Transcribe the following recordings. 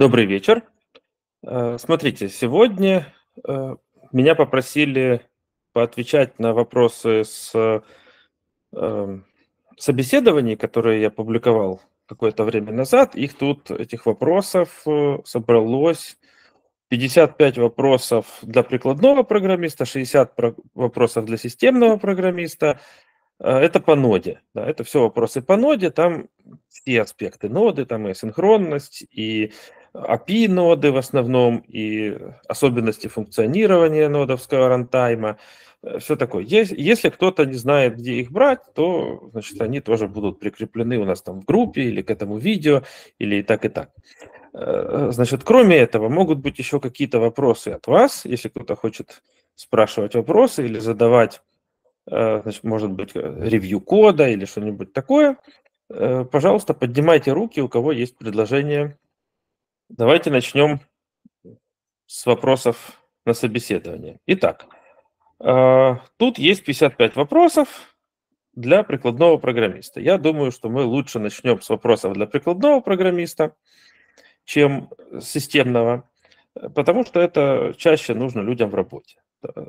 Добрый вечер. Э, смотрите, сегодня э, меня попросили поотвечать на вопросы с э, эм, собеседований, которые я публиковал какое-то время назад. Их тут, этих вопросов, собралось 55 вопросов для прикладного программиста, 60 вопросов для системного программиста. Это по ноде. Да, это все вопросы по ноде. Там все аспекты ноды, там и синхронность, и API а ноды в основном и особенности функционирования нодовского рантайма, э, все такое. Если кто-то не знает, где их брать, то значит, они тоже будут прикреплены у нас там в группе или к этому видео, или и так, и так. Э, значит, кроме этого, могут быть еще какие-то вопросы от вас, если кто-то хочет спрашивать вопросы или задавать, э, значит, может быть, ревью кода или что-нибудь такое. Пожалуйста, поднимайте руки, у кого есть предложение Давайте начнем с вопросов на собеседование. Итак, а, тут есть 55 вопросов для прикладного программиста. Я думаю, что мы лучше начнем с вопросов для прикладного программиста, чем системного, потому что это чаще нужно людям в работе.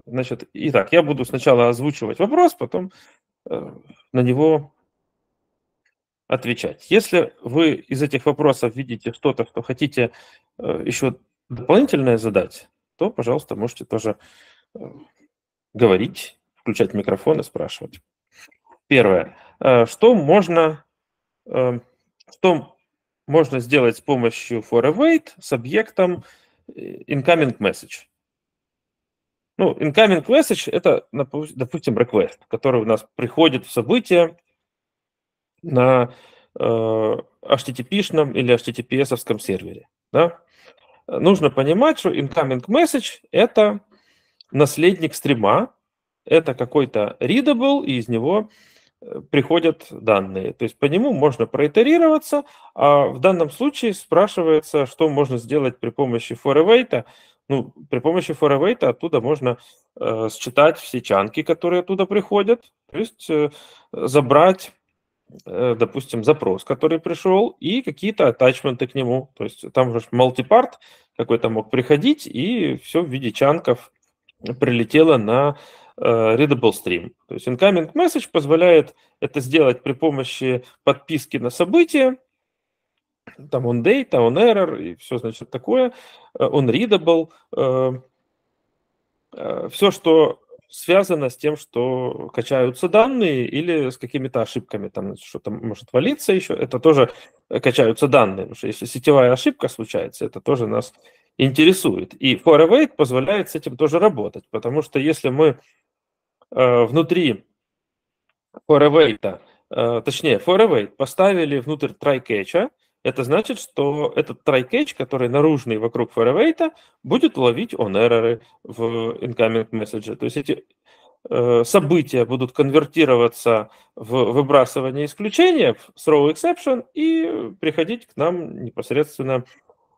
Значит, итак, я буду сначала озвучивать вопрос, потом э, на него отвечать. Если вы из этих вопросов видите что-то, что хотите э, еще дополнительное задать, то, пожалуйста, можете тоже э, говорить, включать микрофон и спрашивать. Первое. Э, что можно, что можно сделать с помощью for await с объектом incoming message? Ну, incoming message – это, допустим, request, который у нас приходит в событие, на э, HTTP-шном или HTTPS-овском сервере. Да? Нужно понимать, что incoming message – это наследник стрима, это какой-то readable, и из него э, приходят данные. То есть по нему можно проитерироваться, а в данном случае спрашивается, что можно сделать при помощи for await? Ну, при помощи for await оттуда можно э, считать все чанки, которые оттуда приходят, то есть э, забрать Э, допустим, запрос, который пришел, и какие-то атачменты к нему. То есть там уже мультипарт какой-то мог приходить, и все в виде чанков прилетело на э, readable stream. То есть incoming message позволяет это сделать при помощи подписки на событие, там on data, on error и все, значит, такое, on э, readable. Все, что связано с тем, что качаются данные или с какими-то ошибками, там что-то может валиться еще, это тоже э, качаются данные, потому что если сетевая ошибка случается, это тоже нас интересует. И ForAwait позволяет с этим тоже работать, потому что если мы э, внутри ForAwait, э, точнее ForAwait поставили внутрь try-catch, это значит, что этот try-catch, который наружный вокруг фэровейта, будет ловить он эрроры в incoming message. То есть эти э, события будут конвертироваться в выбрасывание исключения, в throw exception, и приходить к нам непосредственно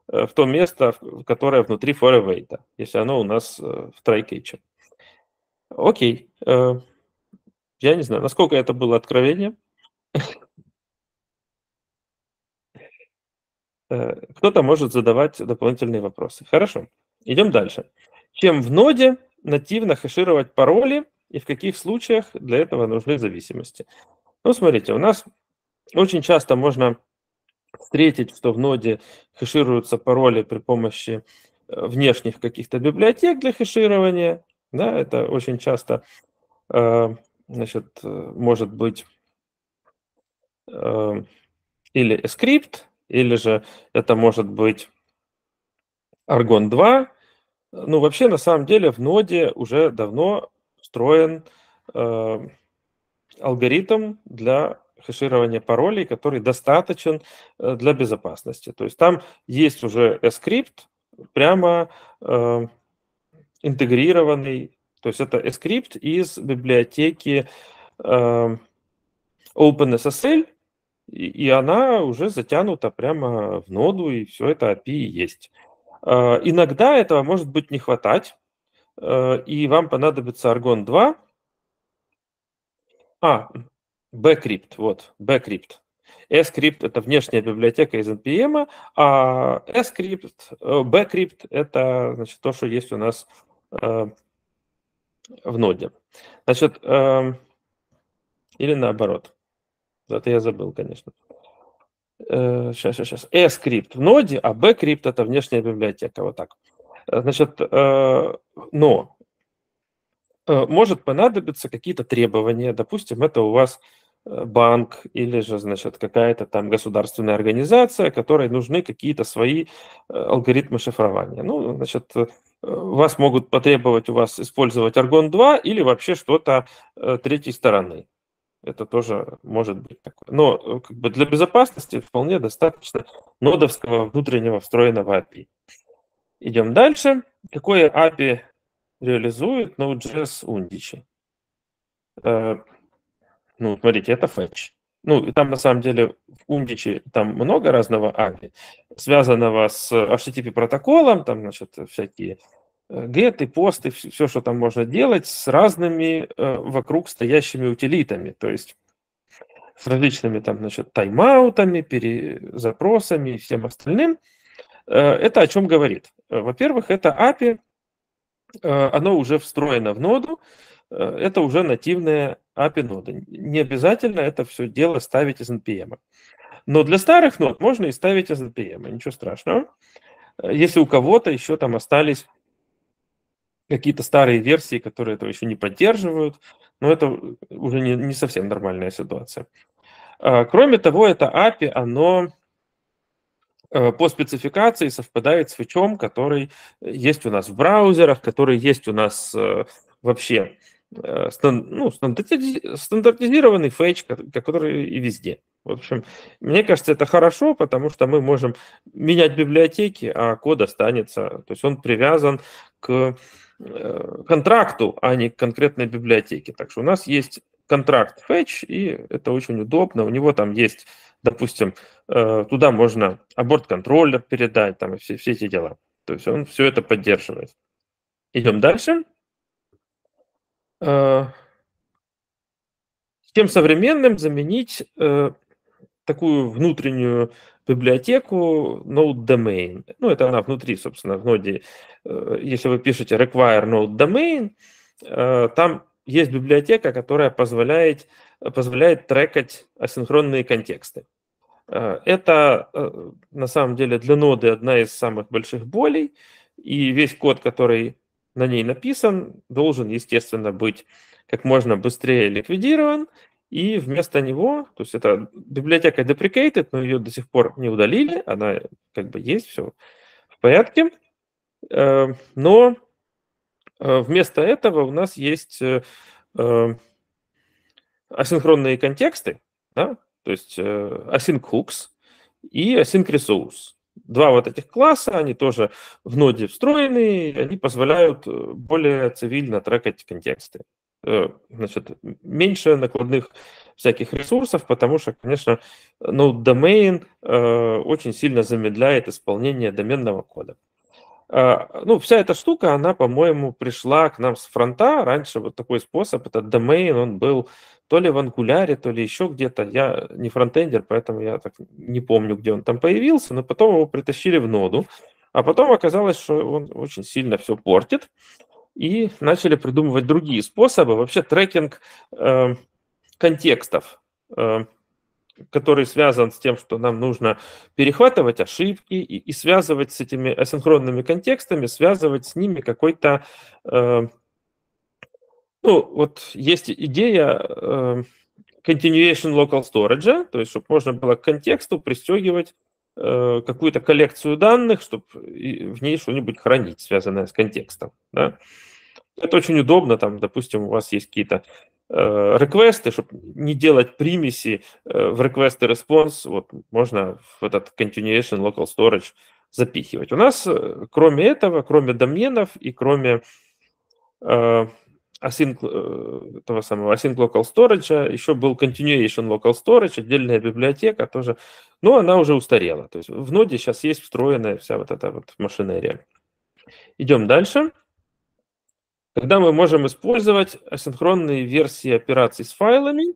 э, в то место, которое внутри фэровейта, если оно у нас э, в try-catch. Окей. Э, я не знаю, насколько это было откровение. Э, кто-то может задавать дополнительные вопросы. Хорошо, идем дальше. Чем в ноде нативно хешировать пароли и в каких случаях для этого нужны зависимости? Ну, смотрите, у нас очень часто можно встретить, что в ноде хешируются пароли при помощи э, внешних каких-то библиотек для хеширования. Да, это очень часто э, значит, может быть или скрипт, или же это может быть Argon 2. Ну, вообще, на самом деле, в ноде уже давно встроен э, алгоритм для хеширования паролей, который достаточен э, для безопасности. То есть там есть уже скрипт, прямо э, интегрированный, то есть это скрипт из библиотеки э, OpenSSL, и, она уже затянута прямо в ноду, и все это API есть. Э, иногда этого может быть не хватать, э, и вам понадобится Argon 2. А, Bcrypt, вот, Bcrypt. Scrypt – это внешняя библиотека из NPM, а Scrypt, Bcrypt э, – это значит, то, что есть у нас в ноде. Значит, эм, или наоборот. Это я забыл, конечно. Сейчас, сейчас, сейчас. э скрипт в ноде, а б – это внешняя библиотека. Вот так. Э, значит, э, но э, может понадобиться какие-то требования. Допустим, это у вас банк или же, значит, какая-то там государственная организация, которой нужны какие-то свои алгоритмы шифрования. Ну, значит, вас могут потребовать у вас использовать Argon 2 или вообще что-то третьей стороны. Это тоже может быть такое. Но э, как бы для безопасности вполне достаточно нодовского внутреннего встроенного API. Идем дальше. Какое API реализует Node.js Undici? Э, ну, смотрите, это Fetch. Ну, и там на самом деле в Undici там много разного API, связанного с HTTP протоколом, там, значит, всякие Э, геты, посты, все, что там можно делать с разными э, вокруг стоящими утилитами, то есть с различными там, значит, тайм-аутами, перезапросами и всем остальным. Э, это о чем говорит? Во-первых, это API, оно уже встроено в ноду, это уже нативная API нода. Не обязательно это все дело ставить из NPM. Эм. Но для старых нод можно и ставить из NPM, эм, ничего страшного. Если у кого-то еще там остались какие-то старые версии, которые этого еще не поддерживают, но это уже не, не совсем нормальная ситуация. А, кроме того, это API, оно э, по спецификации совпадает с фичом, который есть у нас в браузерах, который есть у нас э, вообще э, ну, стандартизированный фейч, который и везде. В общем, мне кажется, это хорошо, потому что мы можем менять библиотеки, а код останется. То есть он привязан к Э, контракту, а не к конкретной библиотеке. Так что у нас есть контракт fetch, и это очень удобно. У него там есть, допустим, э, туда можно аборт-контроллер передать, там все, все эти дела. То есть он все это поддерживает. Идем дальше. Э, тем современным заменить такую внутреннюю библиотеку node domain. Ну, это она внутри, собственно, в ноде. Э, если вы пишете require node domain, э, там есть библиотека, которая позволяет, э, позволяет трекать асинхронные контексты. Это, на самом деле, для ноды одна из самых больших болей, и весь код, который на ней написан, должен, естественно, быть как можно быстрее ликвидирован, и вместо него, то есть это библиотека deprecated, но ее до сих пор не удалили, она как бы есть, все в порядке, эм, но э, вместо этого у нас есть э, эм, асинхронные контексты, да? то есть э, async hooks и async resource. Два вот этих класса, они тоже в ноде встроены, они позволяют более цивильно трекать контексты. Э, значит, меньше накладных всяких ресурсов, потому что, конечно, ну, domain э, очень сильно замедляет исполнение доменного кода. Э, ну, вся эта штука, она, по-моему, пришла к нам с фронта. Раньше вот такой способ, этот domain, он был то ли в ангуляре, то ли еще где-то. Я не фронтендер, поэтому я так не помню, где он там появился, но потом его притащили в ноду. А потом оказалось, что он очень сильно все портит и начали придумывать другие способы. Вообще трекинг э, контекстов, э, который связан с тем, что нам нужно перехватывать ошибки и, и связывать с этими асинхронными контекстами, связывать с ними какой-то... Э, ну, вот есть идея э, continuation local storage, то есть чтобы можно было к контексту пристегивать Э, какую-то коллекцию данных, чтобы в ней что-нибудь хранить, связанное с контекстом. Да? Это очень удобно, там, допустим, у вас есть какие-то э, реквесты, чтобы не делать примеси э, в request и response, вот можно в этот continuation local storage запихивать. У нас, э, кроме этого, кроме доменов и кроме э, async, э, того самого async local storage, а еще был continuation local storage, отдельная библиотека тоже, но она уже устарела. То есть в ноде сейчас есть встроенная вся вот эта вот машинерия. Идем дальше. Когда мы можем использовать асинхронные версии операций с файлами,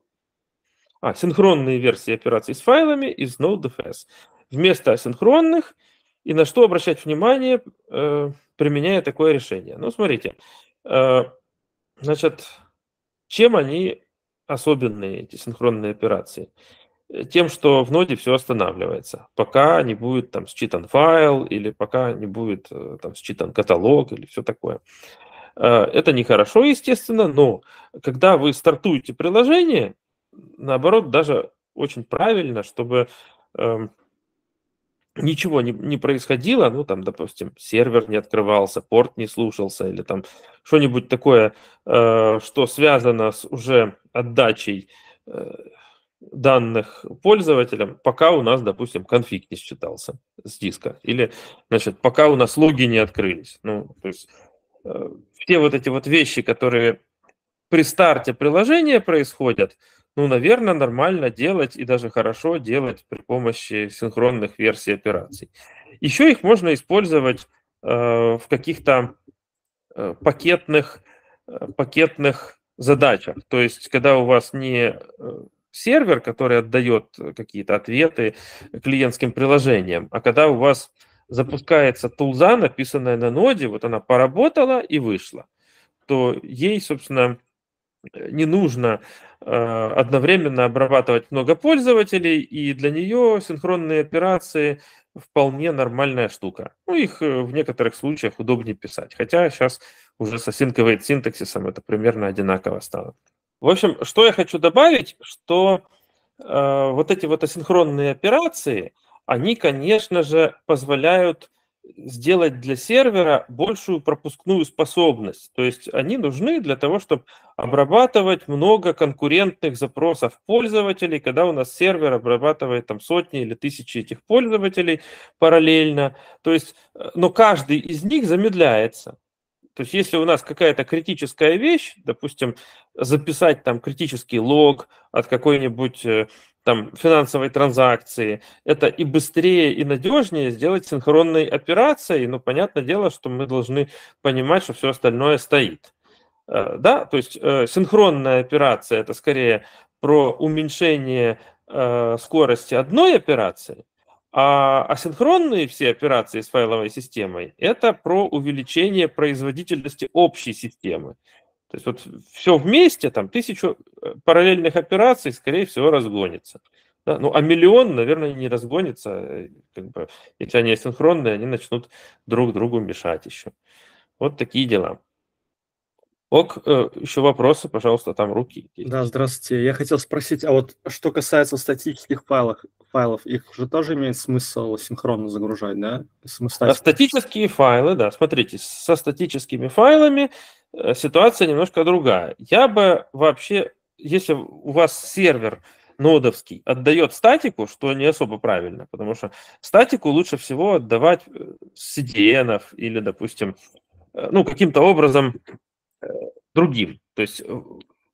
а, синхронные версии операций с файлами из Node.js вместо асинхронных, и на что обращать внимание, э, применяя такое решение. Ну, смотрите, э, Значит, чем они особенные, эти синхронные операции? Э, тем, что в ноде все останавливается, пока не будет там считан файл, или пока не будет э, там считан каталог, или все такое. Э, это нехорошо, естественно, но когда вы стартуете приложение, наоборот, даже очень правильно, чтобы эм, ничего не, не происходило, ну, там, допустим, сервер не открывался, порт не слушался, или там что-нибудь такое, э, что связано с уже отдачей э, данных пользователям, пока у нас, допустим, конфиг не считался с диска, или, значит, пока у нас логи не открылись. Ну, то есть э, все вот эти вот вещи, которые при старте приложения происходят – ну, наверное, нормально делать и даже хорошо делать при помощи синхронных версий операций. Еще их можно использовать э, в каких-то э, пакетных, э, пакетных задачах. То есть, когда у вас не э, сервер, который отдает какие-то ответы клиентским приложениям, а когда у вас запускается тулза, написанная на ноде, вот она поработала и вышла, то ей, собственно, Э, не нужно э, одновременно обрабатывать много пользователей, и для нее синхронные операции вполне нормальная штука. Ну, их э, в некоторых случаях удобнее писать. Хотя сейчас уже со синковой синтаксисом это примерно одинаково стало. В общем, что я хочу добавить, что э, вот эти вот асинхронные операции, они, конечно же, позволяют сделать для сервера большую пропускную способность. То есть они нужны для того, чтобы обрабатывать много конкурентных запросов пользователей, когда у нас сервер обрабатывает там сотни или тысячи этих пользователей параллельно. То есть, э, но каждый из них замедляется. То есть если у нас какая-то критическая вещь, допустим, записать там критический лог от какой-нибудь э, там, финансовой транзакции, это и быстрее, и надежнее сделать синхронной операцией, но ну, понятное дело, что мы должны понимать, что все остальное стоит. Э, да, то есть э, синхронная операция – это скорее про уменьшение э, скорости одной операции, а асинхронные все операции с файловой системой – это про увеличение производительности общей системы. То есть вот все вместе, там тысячу э, параллельных операций, скорее всего, разгонится. Да? Ну, а миллион, наверное, не разгонится. Э, как бы, если они асинхронные, они начнут друг другу мешать еще. Вот такие дела. Ок, э, еще вопросы, пожалуйста, там руки. Да, здравствуйте. Я хотел спросить, а вот что касается статических файлов, файлов их же тоже имеет смысл синхронно загружать, да? Самостоятельно. статические файлы, да, смотрите, со статическими файлами Э, ситуация немножко другая. Я бы вообще, если у вас сервер нодовский отдает статику, что не особо правильно, потому что статику лучше всего отдавать э, с CDN или, допустим, э, ну, каким-то образом другим. То есть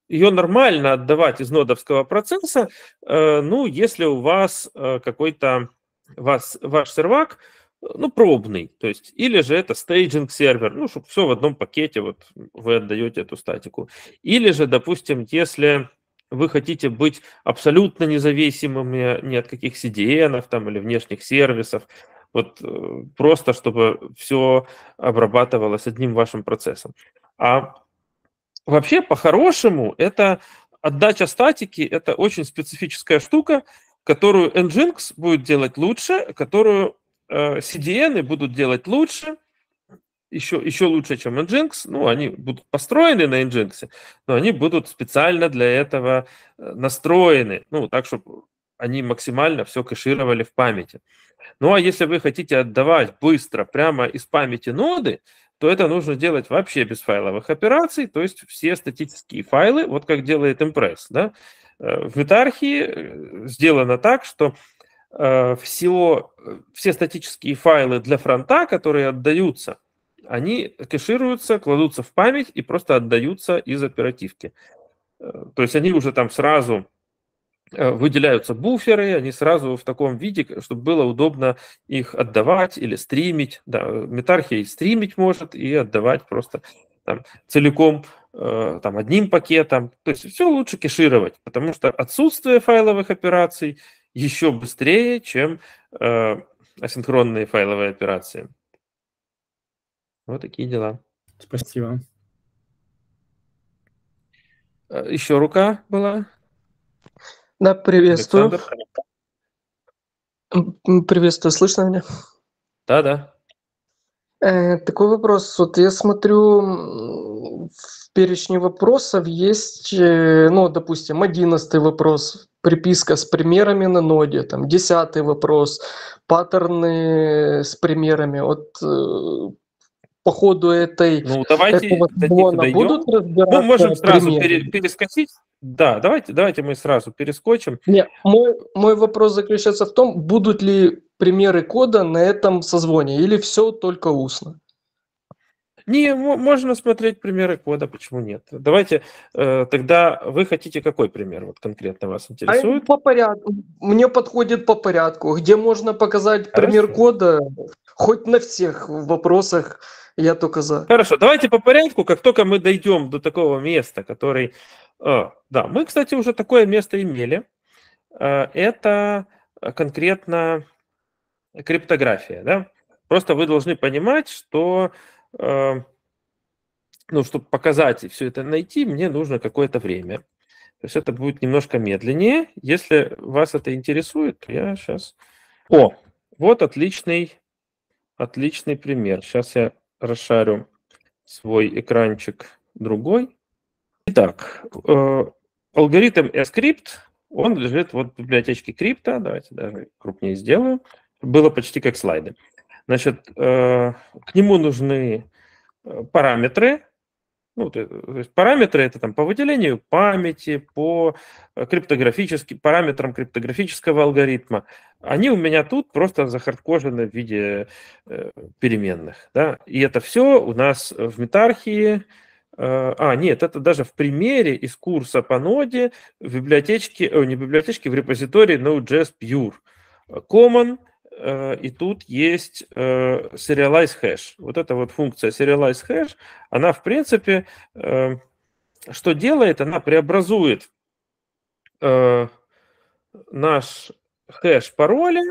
ее нормально отдавать из нодовского процесса, ну, если у вас какой-то вас, ваш сервак – ну, пробный, то есть, или же это стейджинг сервер, ну, чтобы все в одном пакете, вот вы отдаете эту статику. Или же, допустим, если вы хотите быть абсолютно независимыми а, ни от каких CDN там или внешних сервисов, вот э, просто чтобы все обрабатывалось одним вашим процессом. А вообще, по-хорошему, это отдача статики, это очень специфическая штука, которую Nginx будет делать лучше, которую Э, CDN будут делать лучше, еще, еще лучше, чем Nginx. Ну, они будут построены на Nginx, но они будут специально для этого э, настроены, ну, так, чтобы они максимально все кэшировали в памяти. Ну, а если вы хотите отдавать быстро прямо из памяти ноды, то это нужно делать вообще без файловых операций, то есть все статические файлы, вот как делает Impress, да, э, в метархии сделано так, что Э, всего, э, все статические файлы для фронта, которые отдаются, они кэшируются, кладутся в память и просто отдаются из оперативки. Э, то есть они уже там сразу выделяются буферы, они сразу в таком виде, чтобы было удобно их отдавать или стримить. Да, метархия и стримить может, и отдавать просто там, целиком там, одним пакетом. То есть все лучше кэшировать, потому что отсутствие файловых операций – еще быстрее, чем э, асинхронные файловые операции. Вот такие дела. Спасибо. Э, еще рука была. Да, приветствую. Александр. Приветствую, слышно меня? Да, да. Э, такой вопрос. Вот я смотрю, в перечне вопросов есть, э, ну, допустим, одиннадцатый вопрос, приписка с примерами на ноде, там, десятый вопрос, паттерны с примерами. Вот э, по ходу этой ну, давайте этого сбона будут ну, разбираться? Мы можем сразу пере, перескочить. Да, давайте, давайте мы сразу перескочим. Нет, мой, мой вопрос заключается в том, будут ли примеры кода на этом созвоне или все только устно? Не, можно смотреть примеры кода, почему нет. Давайте э, тогда вы хотите какой пример вот конкретно вас а интересует? А по порядку. Мне подходит по порядку, где можно показать Хорошо. пример кода хоть на всех вопросах. Я только за. Хорошо, давайте по порядку, как только мы дойдем до такого места, который... Э, да, мы, кстати, уже такое место имели. Э, это конкретно криптография, да? Просто вы должны понимать, что Э, ну, чтобы показать и все это найти, мне нужно какое-то время. То есть это будет немножко медленнее. Если вас это интересует, то я сейчас... О, вот отличный, отличный пример. Сейчас я расшарю свой экранчик другой. Итак, э, алгоритм script, он лежит вот в библиотечке крипта. Давайте даже крупнее сделаю. Было почти как слайды. Значит, э, к нему нужны э, параметры, ну, э, то есть параметры это там по выделению памяти, по криптографическим параметрам криптографического алгоритма. Они у меня тут просто захардкожены в виде переменных. Да? И это все у нас в метархии. а, нет, это даже в примере из курса по ноде в библиотечке, о, не в библиотечке, в репозитории Node.js Pure. Common – Э, и тут есть э, serialize hash. Вот эта вот функция serialize hash, она в принципе, э, что делает? Она преобразует наш хэш пароля,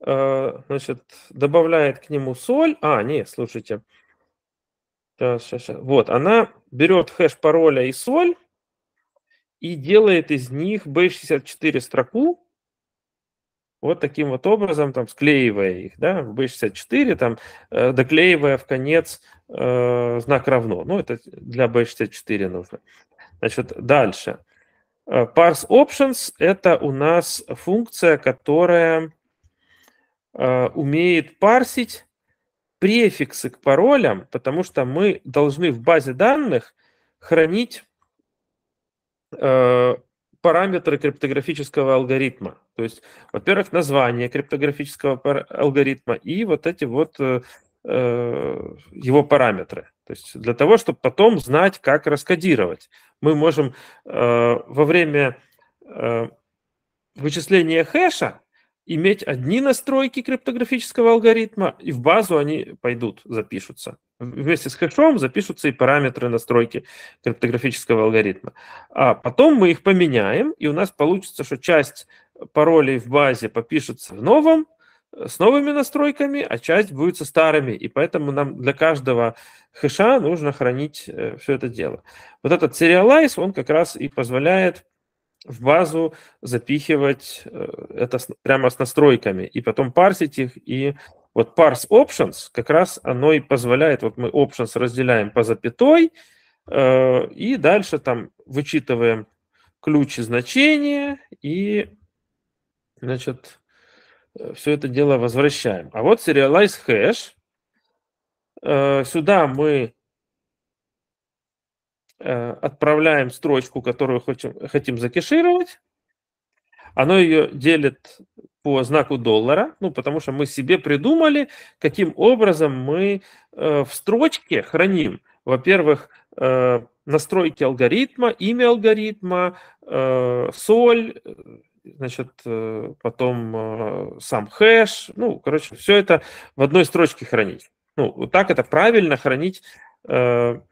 значит, добавляет к нему соль. А, нет, слушайте. Сейчас, сейчас, сейчас. Вот, она берет хэш пароля и соль и делает из них B64 строку, вот таким вот образом, там, склеивая их, да, в B64, там, э, доклеивая в конец э, знак равно. Ну, это для B64 нужно. Значит, дальше. Э, parse options – это у нас функция, которая э, умеет парсить префиксы к паролям, потому что мы должны в базе данных хранить э, параметры криптографического алгоритма. То есть, во-первых, название криптографического алгоритма и вот эти вот э, э, его параметры. То есть для того, чтобы потом знать, как раскодировать. Мы можем э, во время э, вычисления хэша иметь одни настройки криптографического алгоритма, и в базу они пойдут, запишутся. Вместе с хэшом запишутся и параметры настройки криптографического алгоритма. А потом мы их поменяем, и у нас получится, что часть паролей в базе попишется в новом, э, с новыми настройками, а часть будет со старыми. И поэтому нам для каждого хэша нужно хранить э, все это дело. Вот этот serialize, он как раз и позволяет в базу запихивать э, это прямо с настройками и потом парсить их. И вот parse options как раз оно и позволяет, вот мы options разделяем по запятой, э, и дальше там вычитываем ключи значения и, значит, э, все это дело возвращаем. А вот serialize hash. Сюда мы Э, отправляем строчку, которую хотим, хотим закешировать. Оно ее делит по знаку доллара, ну, потому что мы себе придумали, каким образом мы э, в строчке храним, во-первых, э, настройки алгоритма, имя алгоритма, соль, значит, потом сам хэш, ну, короче, все это в одной строчке хранить. Ну, вот так это правильно хранить все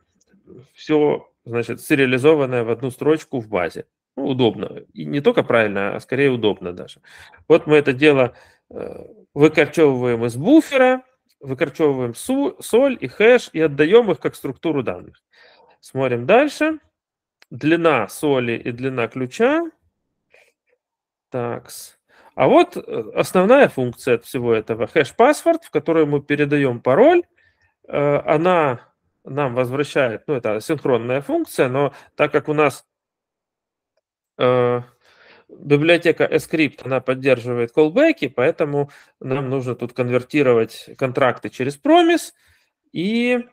значит, сериализованная в одну строчку в базе. Ну, удобно. И не только правильно, а скорее удобно даже. Вот мы это дело э, выкорчевываем из буфера, выкорчевываем соль и хэш и отдаем их как структуру данных. Смотрим дальше. Длина соли и длина ключа. Такс. А вот э, основная функция от всего этого хэш-паспорт, в которую мы передаем пароль. Э, она нам возвращает, ну, это синхронная функция, но так как у нас э, библиотека script, она поддерживает колбеки, поэтому нам нужно тут конвертировать контракты через промис, и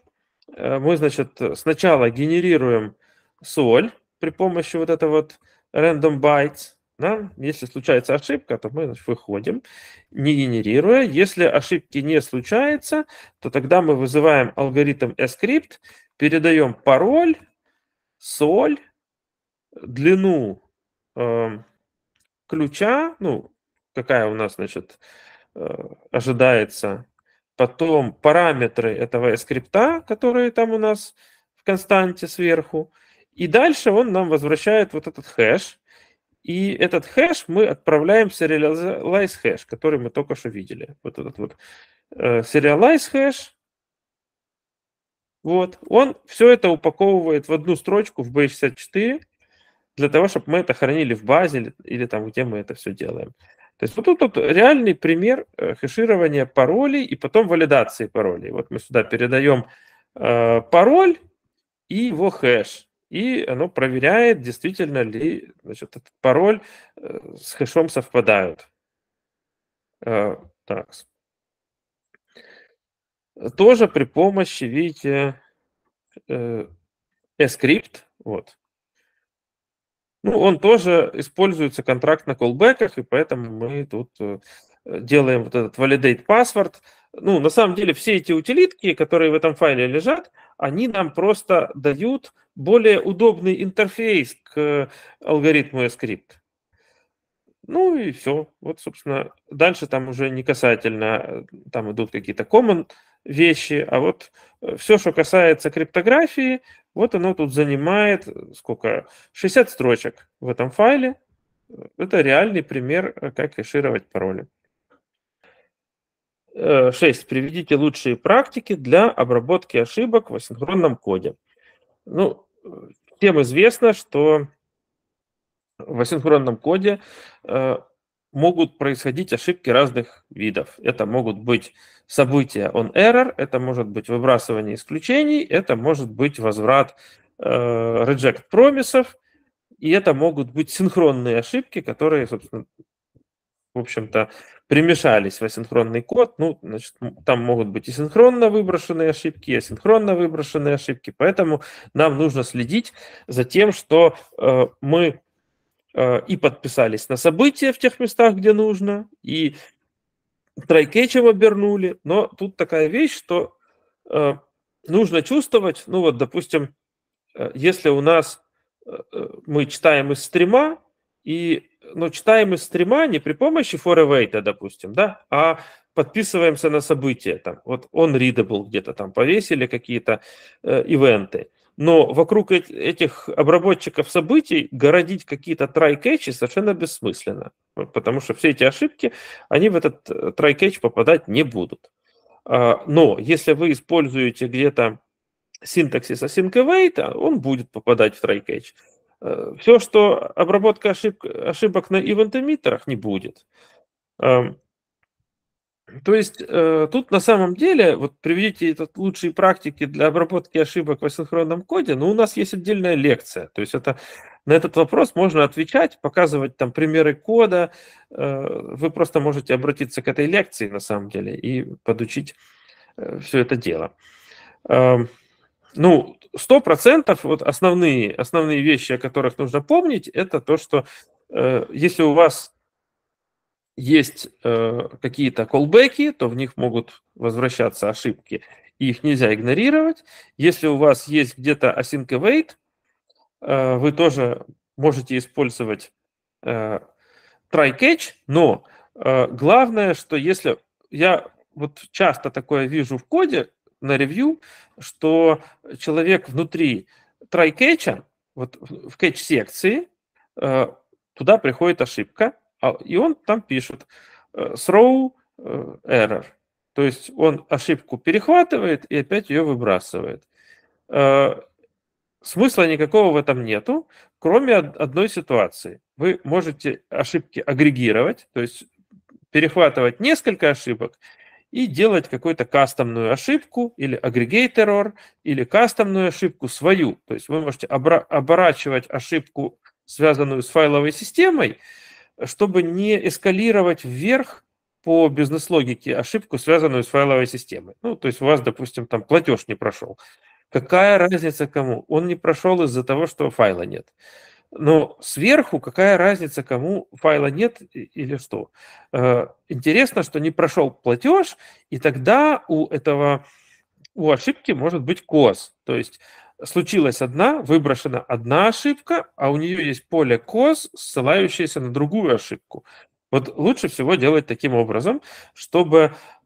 э, мы, значит, сначала генерируем соль при помощи вот этого вот random bytes, да? Если случается ошибка, то мы выходим, не генерируя. Если ошибки не случается, то тогда мы вызываем алгоритм script, передаем пароль, соль, длину э, ключа, ну, какая у нас, значит, э, ожидается, потом параметры этого скрипта, которые там у нас в константе сверху, и дальше он нам возвращает вот этот хэш, и этот хэш мы отправляем в serialize хэш, который мы только что видели. Вот этот вот э, serialize хэш. Вот. Он все это упаковывает в одну строчку в B64 для того, чтобы мы это хранили в базе или, или там, где мы это все делаем. То есть вот тут вот, реальный пример э, хеширования паролей и потом валидации паролей. Вот мы сюда передаем э, пароль и его хэш и оно проверяет, действительно ли значит, этот пароль э, с хэшом совпадают. Э, так. Тоже при помощи, видите, скрипт, э, вот. Ну, он тоже используется контракт на колбеках, и поэтому мы тут делаем вот этот validate password. Ну, на самом деле, все эти утилитки, которые в этом файле лежат, они нам просто дают более удобный интерфейс к э, алгоритму script. Ну и все. Вот, собственно, дальше там уже не касательно, э, там идут какие-то common вещи, а вот э, все, что касается криптографии, вот оно тут занимает сколько? 60 строчек в этом файле. Это реальный пример, как кэшировать пароли. 6. Э, Приведите лучшие практики для обработки ошибок в асинхронном коде. Ну, всем известно, что в асинхронном коде э, могут происходить ошибки разных видов. Это могут быть события on error, это может быть выбрасывание исключений, это может быть возврат э, reject промисов, и это могут быть синхронные ошибки, которые, собственно, в общем-то, примешались в асинхронный код. Ну, значит, там могут быть и синхронно выброшенные ошибки, и асинхронно выброшенные ошибки. Поэтому нам нужно следить за тем, что э, мы э, и подписались на события в тех местах, где нужно, и трайкетчем обернули. Но тут такая вещь, что э, нужно чувствовать, ну вот, допустим, э, если у нас э, э, мы читаем из стрима, и, но ну, читаем из стрима не при помощи for Foraway, допустим, да, а подписываемся на события. Там, вот он был где-то там повесили какие-то э, ивенты. Но вокруг этих обработчиков событий городить какие-то try-catch совершенно бессмысленно, потому что все эти ошибки, они в этот э, try-catch попадать не будут. А, но если вы используете где-то синтаксис async await, он будет попадать в try-catch. Э, все, что обработка ошибок, ошибок на ивент не будет. Эм, то есть э, тут на самом деле, вот приведите этот лучшие практики для обработки ошибок в асинхронном коде, но у нас есть отдельная лекция. То есть это, на этот вопрос можно отвечать, показывать там примеры кода. Э, вы просто можете обратиться к этой лекции на самом деле и подучить все это дело. Эм, ну, сто процентов вот основные, основные вещи, о которых нужно помнить, это то, что э, если у вас есть э, какие-то колбеки, то в них могут возвращаться ошибки, и их нельзя игнорировать. Если у вас есть где-то async await, э, вы тоже можете использовать э, try-catch, но э, главное, что если я вот часто такое вижу в коде, на ревью, что человек внутри try-catch, вот в catch-секции, э, туда приходит ошибка, а, и он там пишет э, throw э, error. То есть он ошибку перехватывает и опять ее выбрасывает. Смысла никакого в этом нету, кроме одной ситуации. Вы можете ошибки агрегировать, то есть перехватывать несколько ошибок и делать какую-то кастомную ошибку или aggregate error, или кастомную ошибку свою. То есть вы можете оборачивать ошибку, связанную с файловой системой, чтобы не эскалировать вверх по бизнес-логике ошибку, связанную с файловой системой. Ну, то есть у вас, допустим, там платеж не прошел. Какая разница кому? Он не прошел из-за того, что файла нет. Но сверху какая разница, кому файла нет или что. Э, интересно, что не прошел платеж, и тогда у этого у ошибки может быть кос. То есть случилась одна, выброшена одна ошибка, а у нее есть поле кос, ссылающееся на другую ошибку. Вот лучше всего делать таким образом, чтобы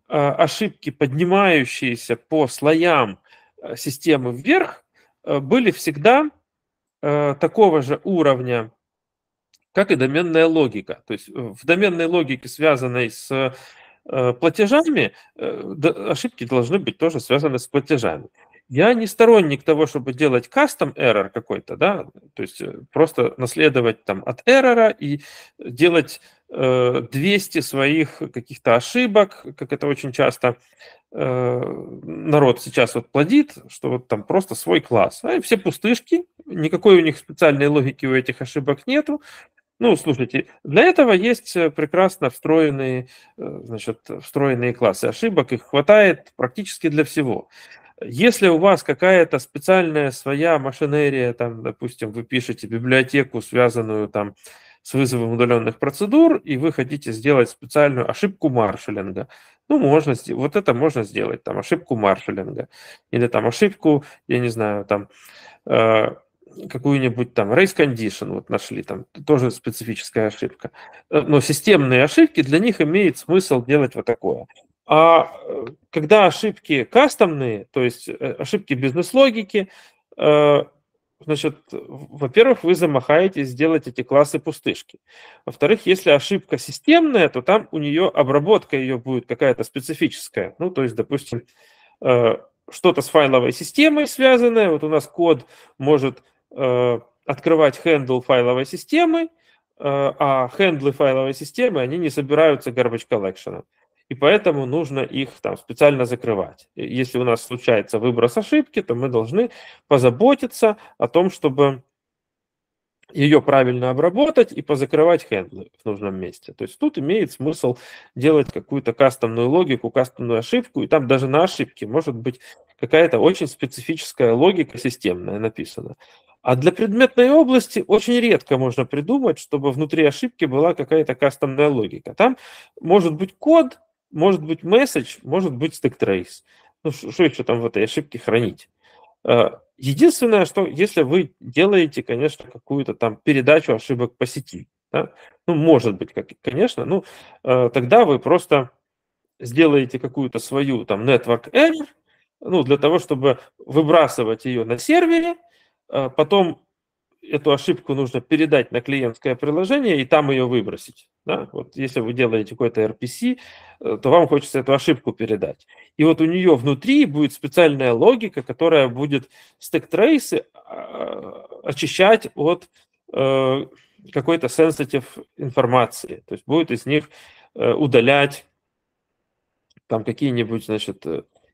э, ошибки, поднимающиеся по слоям э, системы вверх, были всегда Э, такого же уровня, как и доменная логика. То есть э, в доменной логике, связанной с э, платежами, ошибки должны быть тоже связаны с платежами. Я не сторонник того, чтобы делать custom error какой-то, да, то есть просто наследовать там от error и делать 200 своих каких-то ошибок, как это очень часто Э, народ сейчас вот плодит, что вот там просто свой класс. А все пустышки, никакой у них специальной логики у этих ошибок нету. Ну, слушайте, для этого есть э, прекрасно встроенные, э, значит, встроенные классы ошибок, их хватает практически для всего. Если у вас какая-то специальная своя машинерия, там, допустим, вы пишете библиотеку, связанную там, с вызовом удаленных процедур, и вы хотите сделать специальную ошибку маршалинга. Ну, можно, вот это можно сделать, там, ошибку маршалинга, или там ошибку, я не знаю, там, э, какую-нибудь там race condition вот нашли, там тоже специфическая ошибка. Э, но системные ошибки, для них имеет смысл делать вот такое. А э, когда ошибки кастомные, то есть э, ошибки бизнес-логики, Значит, во-первых, вы замахаетесь сделать эти классы пустышки. Во-вторых, если ошибка системная, то там у нее обработка ее будет какая-то специфическая. Ну, то есть, допустим, э, что-то с файловой системой связанное. Вот у нас код может э, открывать хендл файловой системы, э, а хендлы файловой системы, они не собираются garbage collection и поэтому нужно их там специально закрывать. Если у нас случается выброс ошибки, то мы должны позаботиться о том, чтобы ее правильно обработать и позакрывать хендлы в нужном месте. То есть тут имеет смысл делать какую-то кастомную логику, кастомную ошибку, и там даже на ошибке может быть какая-то очень специфическая логика системная написана. А для предметной области очень редко можно придумать, чтобы внутри ошибки была какая-то кастомная логика. Там может быть код, может быть месседж, может быть стек трейс. Ну, что еще там в этой ошибке хранить? Э, единственное, что если вы делаете, конечно, какую-то там передачу ошибок по сети, да? ну, может быть, как, конечно, ну, э, тогда вы просто сделаете какую-то свою там network error, ну, для того, чтобы выбрасывать ее на сервере, э, потом эту ошибку нужно передать на клиентское приложение и там ее выбросить. Да? Вот если вы делаете какой-то RPC, э, то вам хочется эту ошибку передать. И вот у нее внутри будет специальная логика, которая будет стек-трейсы а, очищать от э, какой-то сенситив информации. То есть будет из них э, удалять там какие-нибудь, значит,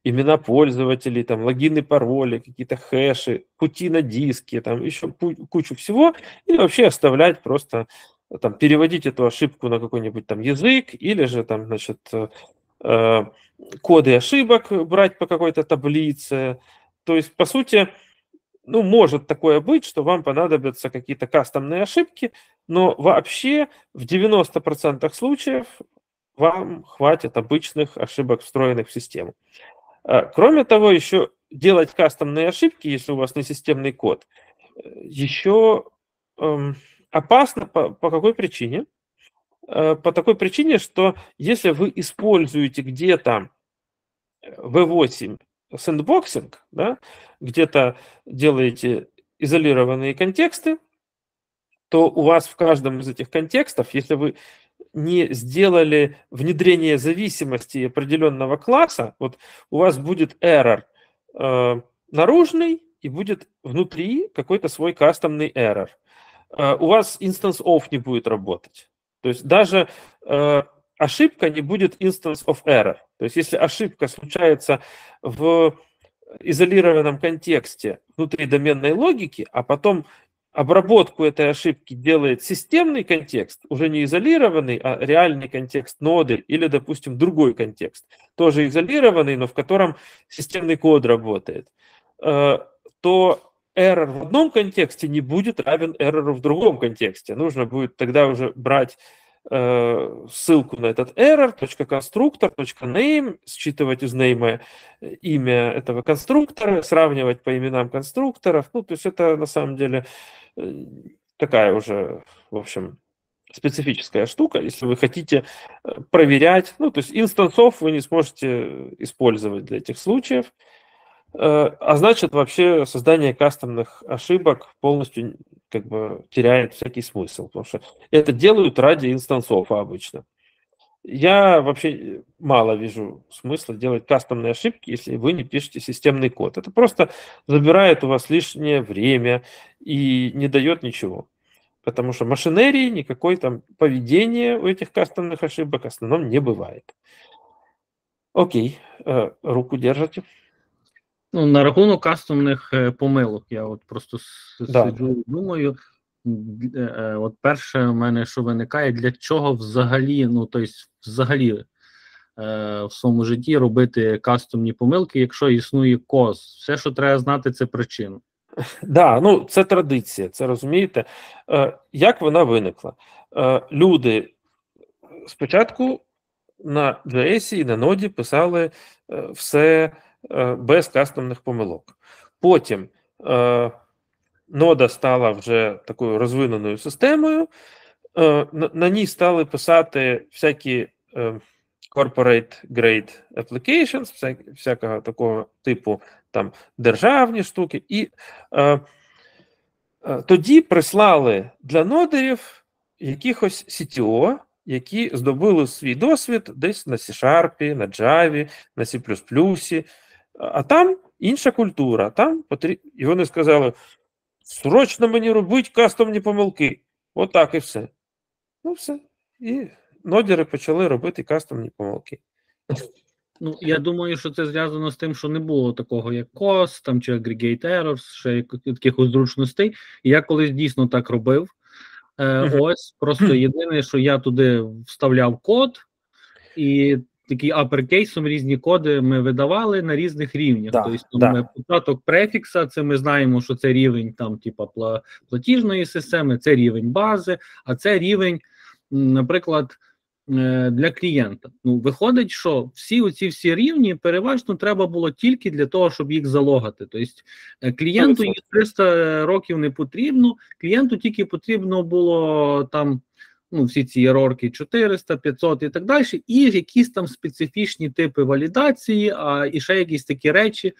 имена пользователей, там, логины, пароли, какие-то хэши, пути на диске, там, еще кучу всего, и вообще оставлять просто, там, переводить эту ошибку на какой-нибудь там язык, или же там, значит, э, э, коды ошибок брать по какой-то таблице. То есть, по сути, ну, может такое быть, что вам понадобятся какие-то кастомные ошибки, но вообще в 90% случаев вам хватит обычных ошибок, встроенных в систему. А, кроме того, еще делать кастомные ошибки, если у вас не системный код, э, еще эм, опасно по, по какой причине? Э, по такой причине, что если вы используете где-то э, V8 сэндбоксинг, да, где-то делаете изолированные контексты, то у вас в каждом из этих контекстов, если вы не сделали внедрение зависимости определенного класса, вот у вас будет error э, наружный и будет внутри какой-то свой кастомный error. Э, у вас instance of не будет работать. То есть даже э, ошибка не будет instance of error. То есть если ошибка случается в изолированном контексте внутри доменной логики, а потом обработку этой ошибки делает системный контекст, уже не изолированный, а реальный контекст ноды или, допустим, другой контекст, тоже изолированный, но в котором системный код работает, э, то error в одном контексте не будет равен error в другом контексте. Нужно будет тогда уже брать э, ссылку на этот error, точка конструктор, точка name, считывать из name э, имя этого конструктора, сравнивать по именам конструкторов. Ну, то есть это на самом деле такая уже, в общем, специфическая штука, если вы хотите э, проверять, ну, то есть инстансов вы не сможете использовать для этих случаев, э, а значит, вообще создание кастомных ошибок полностью как бы теряет всякий смысл, потому что это делают ради инстансов обычно. Я вообще мало вижу смысла делать кастомные ошибки, если вы не пишете системный код. Это просто забирает у вас лишнее время и не дает ничего. Потому что машинерии, никакой там поведения у этих кастомных ошибок в основном не бывает. Окей, э, руку держите. Ну, на рахунок кастомных э, помилок. Я от просто сиджу да. думаю. Е, е, от перше в мене що виникає, для чого взагалі, ну тобто, взагалі е, в своєму житті робити кастомні помилки, якщо існує коз, все, що треба знати, це причину. Да, ну це традиція, це розумієте. Е, Як вона виникла? Е, Люди спочатку на JS і на ноді писали е, все без кастомних помилок. Потім е, нода стала вже такою розвиненою системою, е, на ній стали писати всякі е, corporate grade applications, всякого такого типу там державні штуки, і е, тоді прислали для нодерів якихось CTO, які здобули свій досвід десь на C-Sharp, на Java, на C++, а там інша культура. там потрібні. І вони сказали: Срочно мені робить кастомні помилки. Отак і все. Ну, все. І нодіри почали робити кастомні помилки. Ну, я думаю, що це зв'язано з тим, що не було такого, як COS, там чи Aggregate Errors, ще якихось зручностей. Я колись дійсно так робив. Е, Ось просто єдине, що я туди вставляв код, і такий аперкейсом різні коди ми видавали на різних рівнях. Да, тобто да. ми початок префікса, це ми знаємо, що це рівень там, типа платіжної системи, це рівень бази, а це рівень, наприклад, е, для клієнта. Ну, виходить, що всі оці всі рівні переважно треба було тільки для того, щоб їх залогати. Тобто е, клієнту їх 300 років не потрібно, клієнту тільки потрібно було там ну, всі ці ерорки 400, 500 і так далі, і якісь там специфічні типи валідації, а і ще якісь такі речі,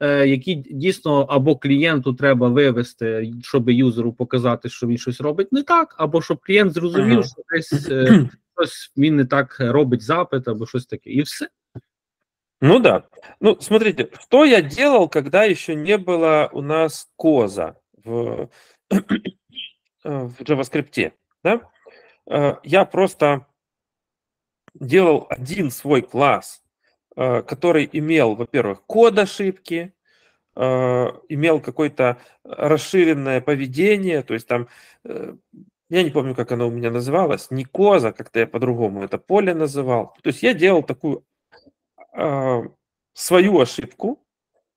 е, які дійсно або клієнту треба вивести, щоб юзеру показати, що він щось робить не так, або щоб клієнт зрозумів, ага. що десь е, щось він не так робить запит, або щось таке, і все. Ну да. Ну, смотрите, что я делал, когда еще не было у нас коза в, э, в JavaScript, да? Э, я просто делал один свой класс, э, который имел, во-первых, код ошибки, э, имел какое-то расширенное поведение, то есть там, я не помню, как оно у меня называлось, не коза, как-то я по-другому это поле называл. То есть я делал такую свою ошибку,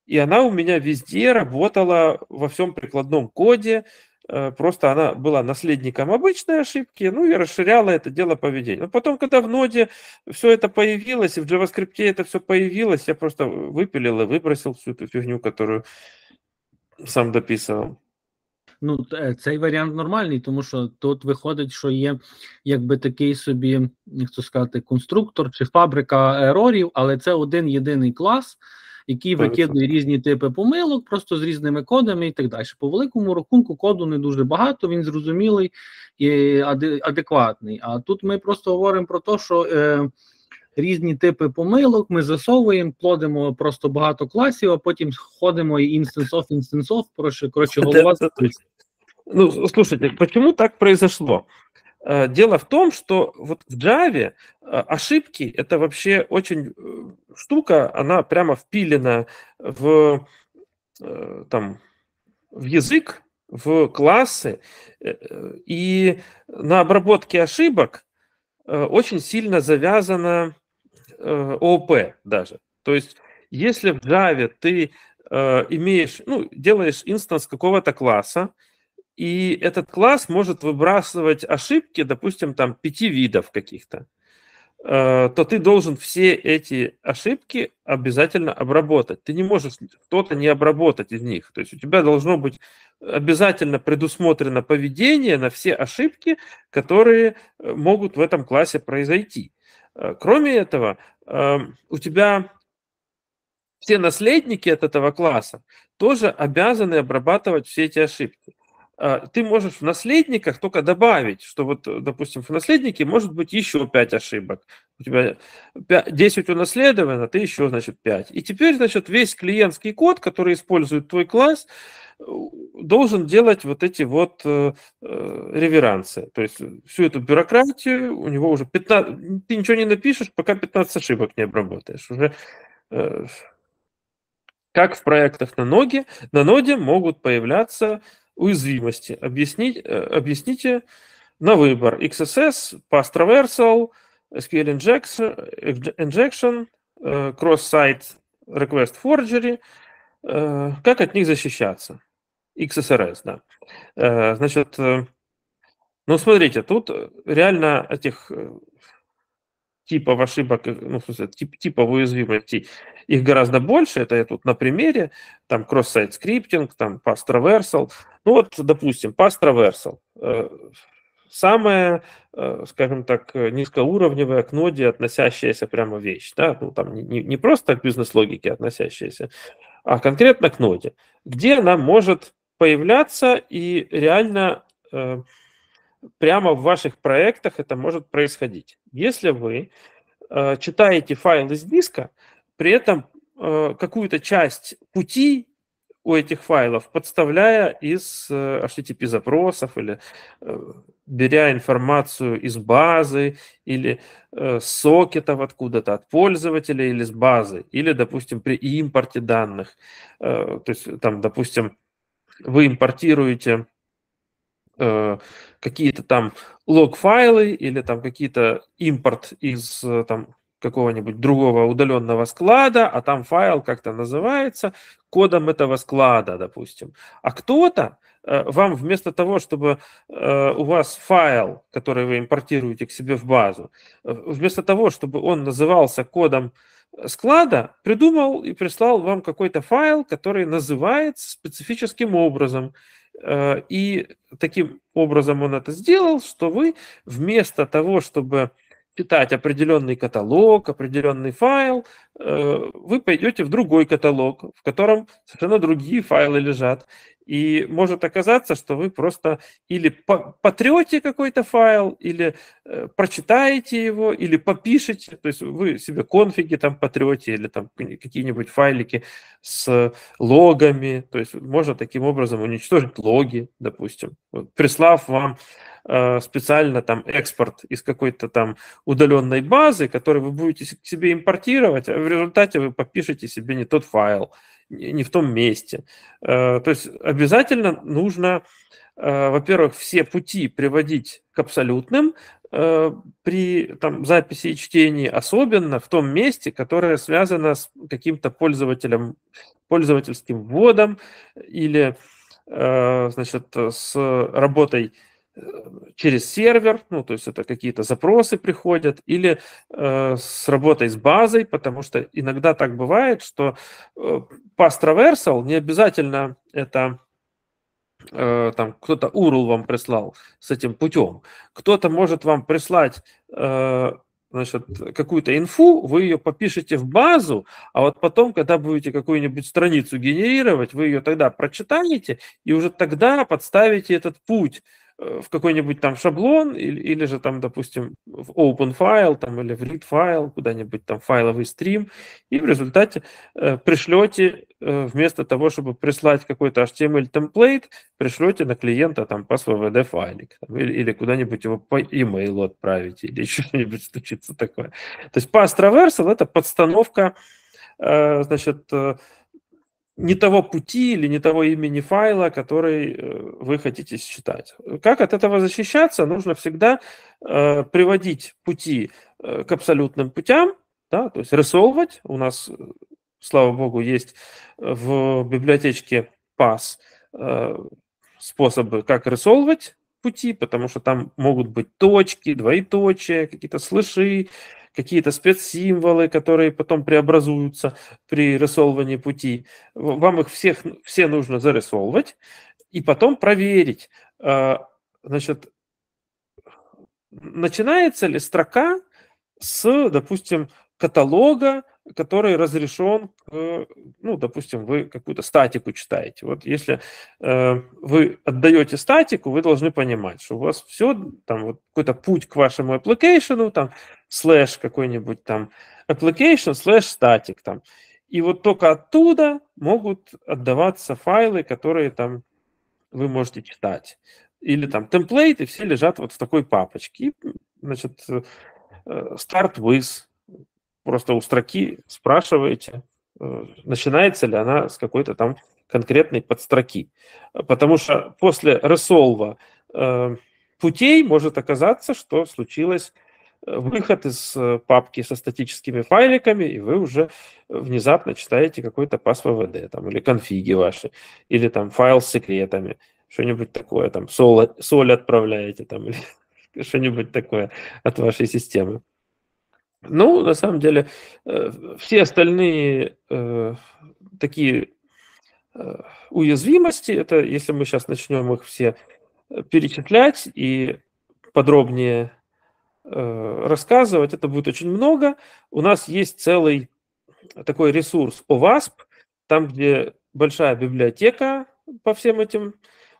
и она у меня везде работала во всем прикладном коде, Э, просто она была наследником обычной ошибки, ну и расширяла это дело поведения. Но потом, когда в ноде все это появилось, и в JavaScript это все появилось, я просто выпилил и выбросил всю эту фигню, которую сам дописывал. Ну, э, цей варіант нормальний, тому що тут виходить, що є якби такий собі, як то сказати, конструктор чи фабрика ерорів, але це один єдиний клас який викидує різні типи помилок, просто з різними кодами і так далі. По великому рахунку коду не дуже багато. Він зрозумілий і адекватний. А тут ми просто говоримо про те, що. Е, Різні типи помилок ми засовуємо, плодимо просто багато класів, а потім ходимо і інстанс оф інстанс оф, коротше, коротше голова. Ну, слушайте, почему так произошло? Э, дело в том, что вот в Java э, ошибки – это вообще очень э, штука, она прямо впилена в, там, в язык, в классы, и на обработке ошибок очень сильно завязана ООП даже. То есть если в Java ты имеешь, ну, делаешь инстанс какого-то класса, и этот класс может выбрасывать ошибки, допустим, там пяти видов каких-то э, то ты должен все эти ошибки обязательно обработать. Ты не можешь кто то не обработать из них. То есть у тебя должно быть обязательно предусмотрено поведение на все ошибки, которые э, могут в этом классе произойти. Э, кроме этого, у тебя все наследники от этого класса тоже обязаны обрабатывать все эти ошибки. А, ты можешь в наследниках только добавить, что вот, допустим, в наследнике может быть еще 5 ошибок. У тебя 10 унаследовано, ты еще, значит, 5. И теперь, значит, весь клиентский код, который использует твой класс, должен делать вот эти вот э, э, реверансы. То есть всю эту бюрократию, у него уже 15... Ты ничего не напишешь, пока 15 ошибок не обработаешь. Уже э, как в проектах на ноге, на ноде могут появляться уязвимости. Объяснить, э, объясните на выбор XSS, Pass Traversal, SQL э, Injection, э, Cross-Site Request Forgery, как от них защищаться. XSRS, да. Значит, ну смотрите, тут реально этих типов ошибок, ну, в смысле, тип, типов уязвимостей, их гораздо больше, это я тут на примере, там кросс-сайт скриптинг, там pass traversal, ну вот, допустим, пас traversal. Э, самое, э, скажем так, э, низкоуровневое к ноде относящаяся прямо вещь. Да? Ну, там не, не просто к бизнес-логике относящаяся, а конкретно к ноде. Где она может появляться и реально прямо в ваших проектах это может происходить. Если вы читаете файл из диска, при этом какую-то часть пути у этих файлов, подставляя из э, HTTP запросов или э, беря информацию из базы или э, сокетов откуда-то от пользователя или с базы, или, допустим, при импорте данных. То есть там, допустим, вы импортируете какие-то там лог-файлы или там какие-то импорт из там какого-нибудь другого удаленного склада, а там файл как-то называется кодом этого склада, допустим. А кто-то э, вам вместо того, чтобы э, у вас файл, который вы импортируете к себе в базу, э, вместо того, чтобы он назывался кодом склада, придумал и прислал вам какой-то файл, который называется специфическим образом. И таким образом он это сделал, что вы вместо того, чтобы питать определенный каталог, определенный файл, э, вы пойдете в другой каталог, в котором совершенно другие файлы лежат. И может оказаться, что вы просто или потрете какой-то файл, или э, прочитаете его, или попишете, то есть вы себе конфиги там потрете, или там какие-нибудь файлики с логами, то есть можно таким образом уничтожить логи, допустим, вот, прислав вам Э, специально там экспорт из какой-то там удаленной базы, который вы будете себе импортировать, а в результате вы попишете себе не тот файл, не в том месте. Э, то есть обязательно нужно, э, во-первых, все пути приводить к абсолютным при там, записи и чтении, особенно в том месте, которое связано с каким-то пользователем, пользовательским вводом или значит, с работой через сервер, ну, то есть это какие-то запросы приходят, или э, с работой с базой, потому что иногда так бывает, что э, Pass Traversal не обязательно это э, там кто-то URL вам прислал с этим путем, кто-то может вам прислать э, значит, какую-то инфу, вы ее попишете в базу, а вот потом, когда будете какую-нибудь страницу генерировать, вы ее тогда прочитаете и уже тогда подставите этот путь Э, в какой-нибудь там шаблон или, или же там, допустим, в open файл там, или в read файл, куда-нибудь там файловый стрим, и в результате э, пришлете, э, вместо того, чтобы прислать какой-то HTML template пришлете на клиента там PassVVD файлик там, или, или куда-нибудь его по email отправить или еще что-нибудь случится такое. То есть Pass Traversal – это подстановка, э, значит, э, не того пути или не того имени файла, который э, вы хотите считать. Как от этого защищаться? Нужно всегда э, приводить пути э, к абсолютным путям, да, то есть рисовывать. У нас, э, слава богу, есть в библиотечке PASS э, способы, как рисовывать пути, потому что там могут быть точки, двоеточие, какие-то слыши, какие-то спецсимволы, которые потом преобразуются при рисовании пути. Вам их всех, все нужно зарисовывать и потом проверить, а, значит, начинается ли строка с, допустим, каталога, который разрешен, ну, допустим, вы какую-то статику читаете. Вот если э, вы отдаете статику, вы должны понимать, что у вас все, там, вот какой-то путь к вашему application, там, слэш какой-нибудь там application, слэш static там. И вот только оттуда могут отдаваться файлы, которые там вы можете читать. Или там темплейты все лежат вот в такой папочке. И, значит, start э, with, просто у строки спрашиваете, э, начинается ли она с какой-то там конкретной подстроки. Потому что после ресолва э, путей может оказаться, что случилось Э, выход из э, папки со статическими файликами, и вы уже внезапно читаете какой-то пас ВВД, там, или конфиги ваши, или там файл с секретами, что-нибудь такое, там, соль, соль отправляете, там, или что-нибудь такое от вашей системы. Ну, на самом деле, э, все остальные э, такие э, уязвимости, это если мы сейчас начнем их все перечислять и подробнее Э, рассказывать, это будет очень много. У нас есть целый такой ресурс OWASP, там, где большая библиотека по всем этим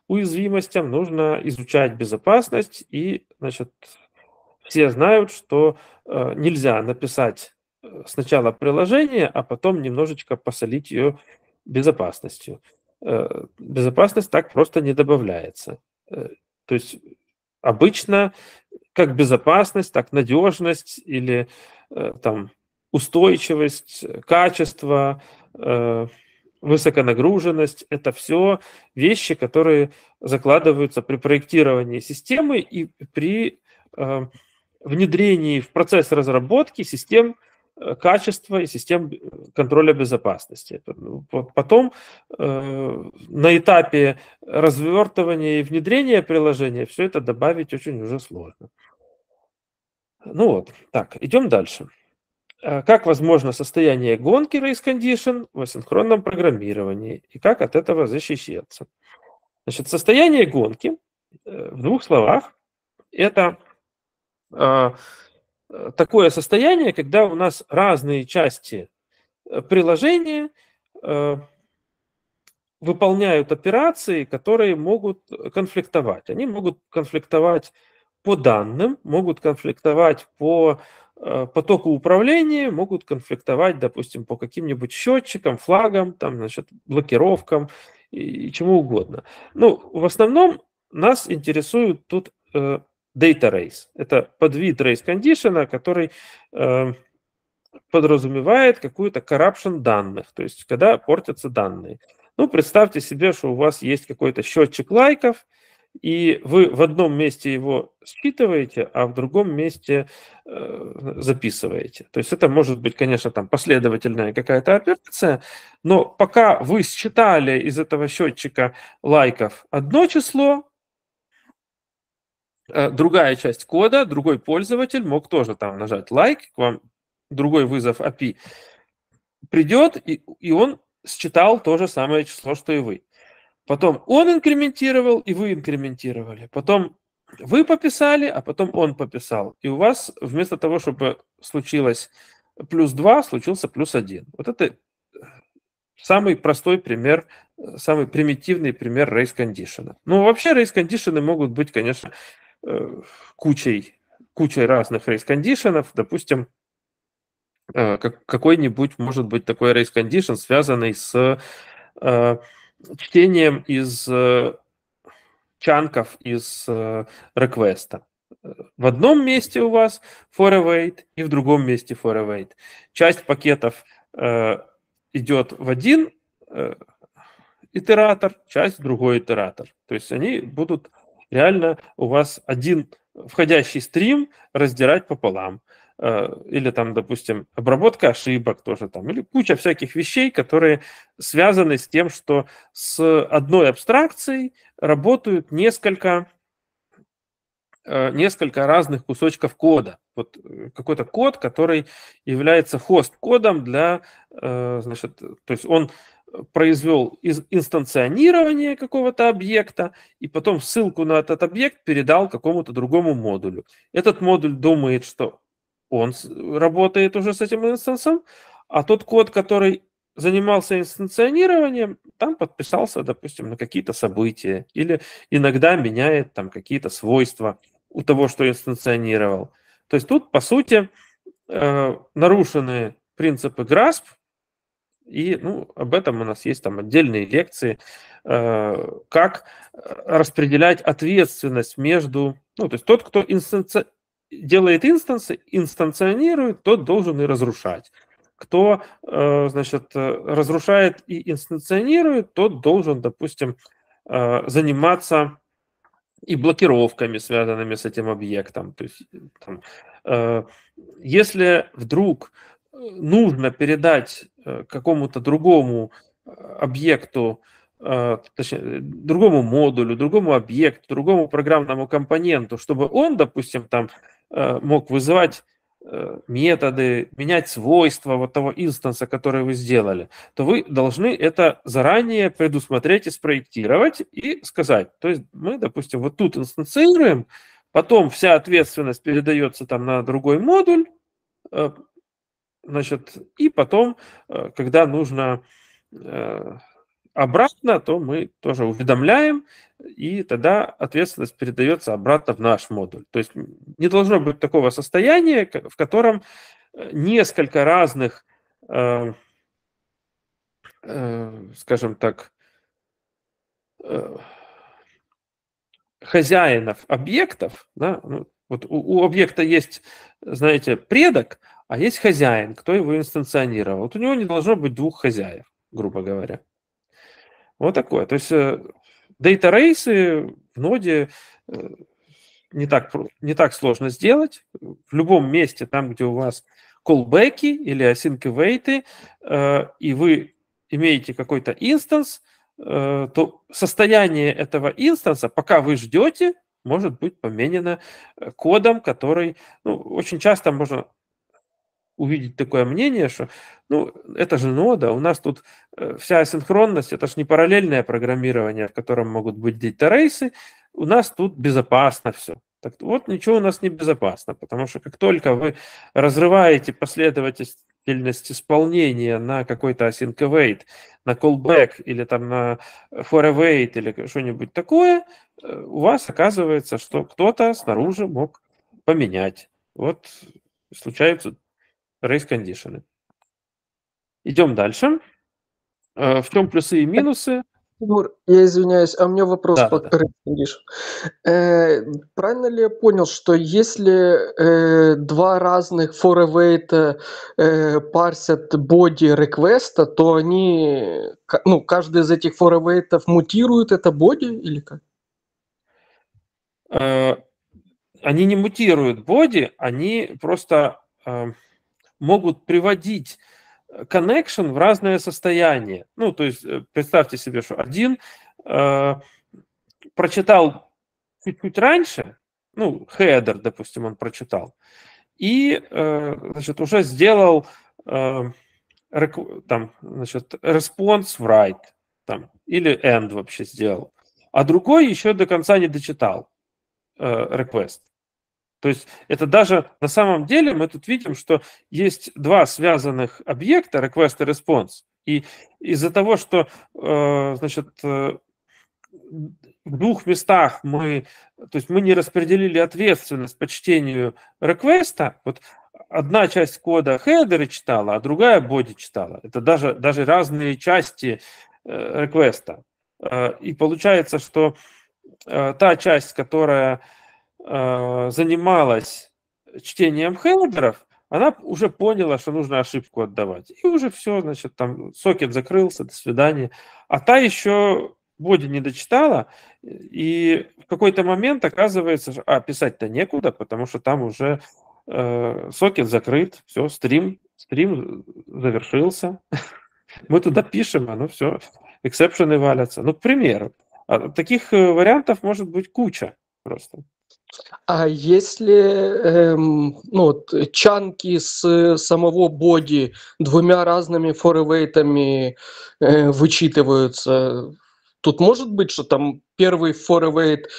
уязвимостям, нужно изучать безопасность, и, значит, все знают, что э, нельзя написать э, сначала приложение, а потом немножечко посолить ее безопасностью. Безопасность так просто не добавляется. То есть Обычно как безопасность, так надежность или э, там устойчивость, качество, э, высоконагруженность – это все вещи, которые закладываются при проектировании системы и при э, внедрении в процесс разработки систем – качества и систем э, контроля безопасности. Ну, потом э, на этапе развертывания и внедрения приложения все это добавить очень уже сложно. Ну вот, так, идем дальше. Э, как возможно состояние гонки race condition в асинхронном программировании и как от этого защищаться? Значит, состояние гонки в двух словах это Э, такое состояние, когда у нас разные части э, приложения э, выполняют операции, которые могут конфликтовать. Они могут конфликтовать по данным, могут конфликтовать по потоку управления, могут конфликтовать, допустим, по каким-нибудь счетчикам, флагам, там, значит, блокировкам и, чему угодно. Ну, в основном нас интересуют тут data race. Это подвид race condition, который э, подразумевает какую-то corruption данных, то есть когда портятся данные. Ну, представьте себе, что у вас есть какой-то счетчик лайков, и вы в одном месте его считываете, а в другом месте э, записываете. То есть это может быть, конечно, там последовательная какая-то операция, но пока вы считали из этого счетчика лайков одно число, Э, другая часть кода, другой пользователь мог тоже там нажать лайк, like, к вам другой вызов API придет, и, и он считал то же самое число, что и вы. Потом он инкрементировал, и вы инкрементировали. Потом вы пописали, а потом он пописал. И у вас вместо того, чтобы случилось плюс 2, случился плюс 1. Вот это э, самый простой пример, э, самый примитивный пример race condition. Ну, вообще race condition могут быть, конечно, Э, кучей, кучей разных рейс-кондишенов, допустим, э, какой-нибудь может быть такой рейс-кондишн, связанный с э, чтением из чанков из реквеста. В одном месте у вас for await и в другом месте for await. Часть пакетов идет в один итератор, часть в другой итератор. То есть они будут реально у вас один входящий стрим раздирать пополам. Э, или там, допустим, обработка ошибок тоже там, или куча всяких вещей, которые связаны с тем, что с одной абстракцией работают несколько, э, несколько разных кусочков кода. Вот э, какой-то код, который является хост-кодом для, значит, то есть он произвел инстанционирование какого-то объекта и потом ссылку на этот объект передал какому-то другому модулю. Этот модуль думает, что он работает уже с этим инстансом, а тот код, который занимался инстанционированием, там подписался, допустим, на какие-то события или иногда меняет там какие-то свойства у того, что инстанционировал. То есть тут, по сути, э, нарушены принципы GRASP, и ну, об этом у нас есть там отдельные лекции, э, как э, распределять ответственность между... Ну, то есть тот, кто инстанци... делает инстансы, инстанционирует, тот должен и разрушать. Кто, э, значит, разрушает и инстанционирует, тот должен, допустим, заниматься и блокировками, связанными с этим объектом. То есть, там, если вдруг нужно передать э, какому-то другому э, объекту, э, точнее, другому модулю, другому объекту, другому программному компоненту, чтобы он, допустим, там мог вызывать методы, менять свойства вот того инстанса, который вы сделали, то вы должны это заранее предусмотреть и спроектировать и сказать. То есть мы, допустим, вот тут инстанцируем, потом вся ответственность передается там на другой модуль, Значит, и потом, э, когда нужно э, обратно, то мы тоже уведомляем, и тогда ответственность передается обратно в наш модуль. То есть не должно быть такого состояния, в котором э, несколько разных, скажем так, хозяинов объектов, да, ну, вот у, у объекта есть, знаете, предок, а есть хозяин, кто его инстанционировал. Вот у него не должно быть двух хозяев, грубо говоря. Вот такое. То есть э, дейта-рейсы в ноде э, не так, не так сложно сделать. В любом месте, там, где у вас колбеки или async await, э, и вы имеете какой-то инстанс, то состояние этого инстанса, пока вы ждете, может быть поменено кодом, который ну, очень часто можно увидеть такое мнение, что, ну, это же нода, у нас тут э, вся асинхронность, это же не параллельное программирование, в котором могут быть дейтарейсы, у нас тут безопасно все. Так вот, ничего у нас не безопасно, потому что как только вы разрываете последовательность исполнения на какой-то async await, на callback или там на for await или что-нибудь такое, э, у вас оказывается, что кто-то снаружи мог поменять. Вот случаются race condition. Идем дальше. Э, в чем плюсы и минусы? Егор, я извиняюсь, а у меня вопрос да, по да. Э, правильно ли я понял, что если э, два разных форэвейта э, парсят боди реквеста, то они, ну, каждый из этих форэвейтов мутирует это боди или как? Э, они не мутируют боди, они просто могут приводить э, connection в разное состояние. Ну, то есть э, представьте себе, что один э, прочитал чуть-чуть раньше, ну, хедер, допустим, он прочитал, и, э, значит, уже сделал э, там, значит, response в write, там, или end вообще сделал, а другой еще до конца не дочитал э, request. То есть это даже на самом деле мы тут видим, что есть два связанных объекта request и response. И из-за того, что э, значит, э, в двух местах мы, то есть мы не распределили ответственность по чтению реквеста, вот одна часть кода хедеры читала, а другая боди читала. Это даже, даже разные части реквеста. Э, и получается, что та часть, которая э, занималась чтением хеллеров, она уже поняла, что нужно ошибку отдавать. И уже все, значит, там сокет закрылся, до свидания. А та еще боди не дочитала, и в какой-то момент оказывается, а, писать-то некуда, потому что там уже э, сокет закрыт, все, стрим, стрим завершился. Мы туда пишем, оно все, эксепшены валятся. Ну, к примеру, а таких э, вариантов может быть куча просто. А если эм, ну, вот, чанки с самого боди двумя разными форевейтами э, вычитываются, тут может быть, что там первый форевейт,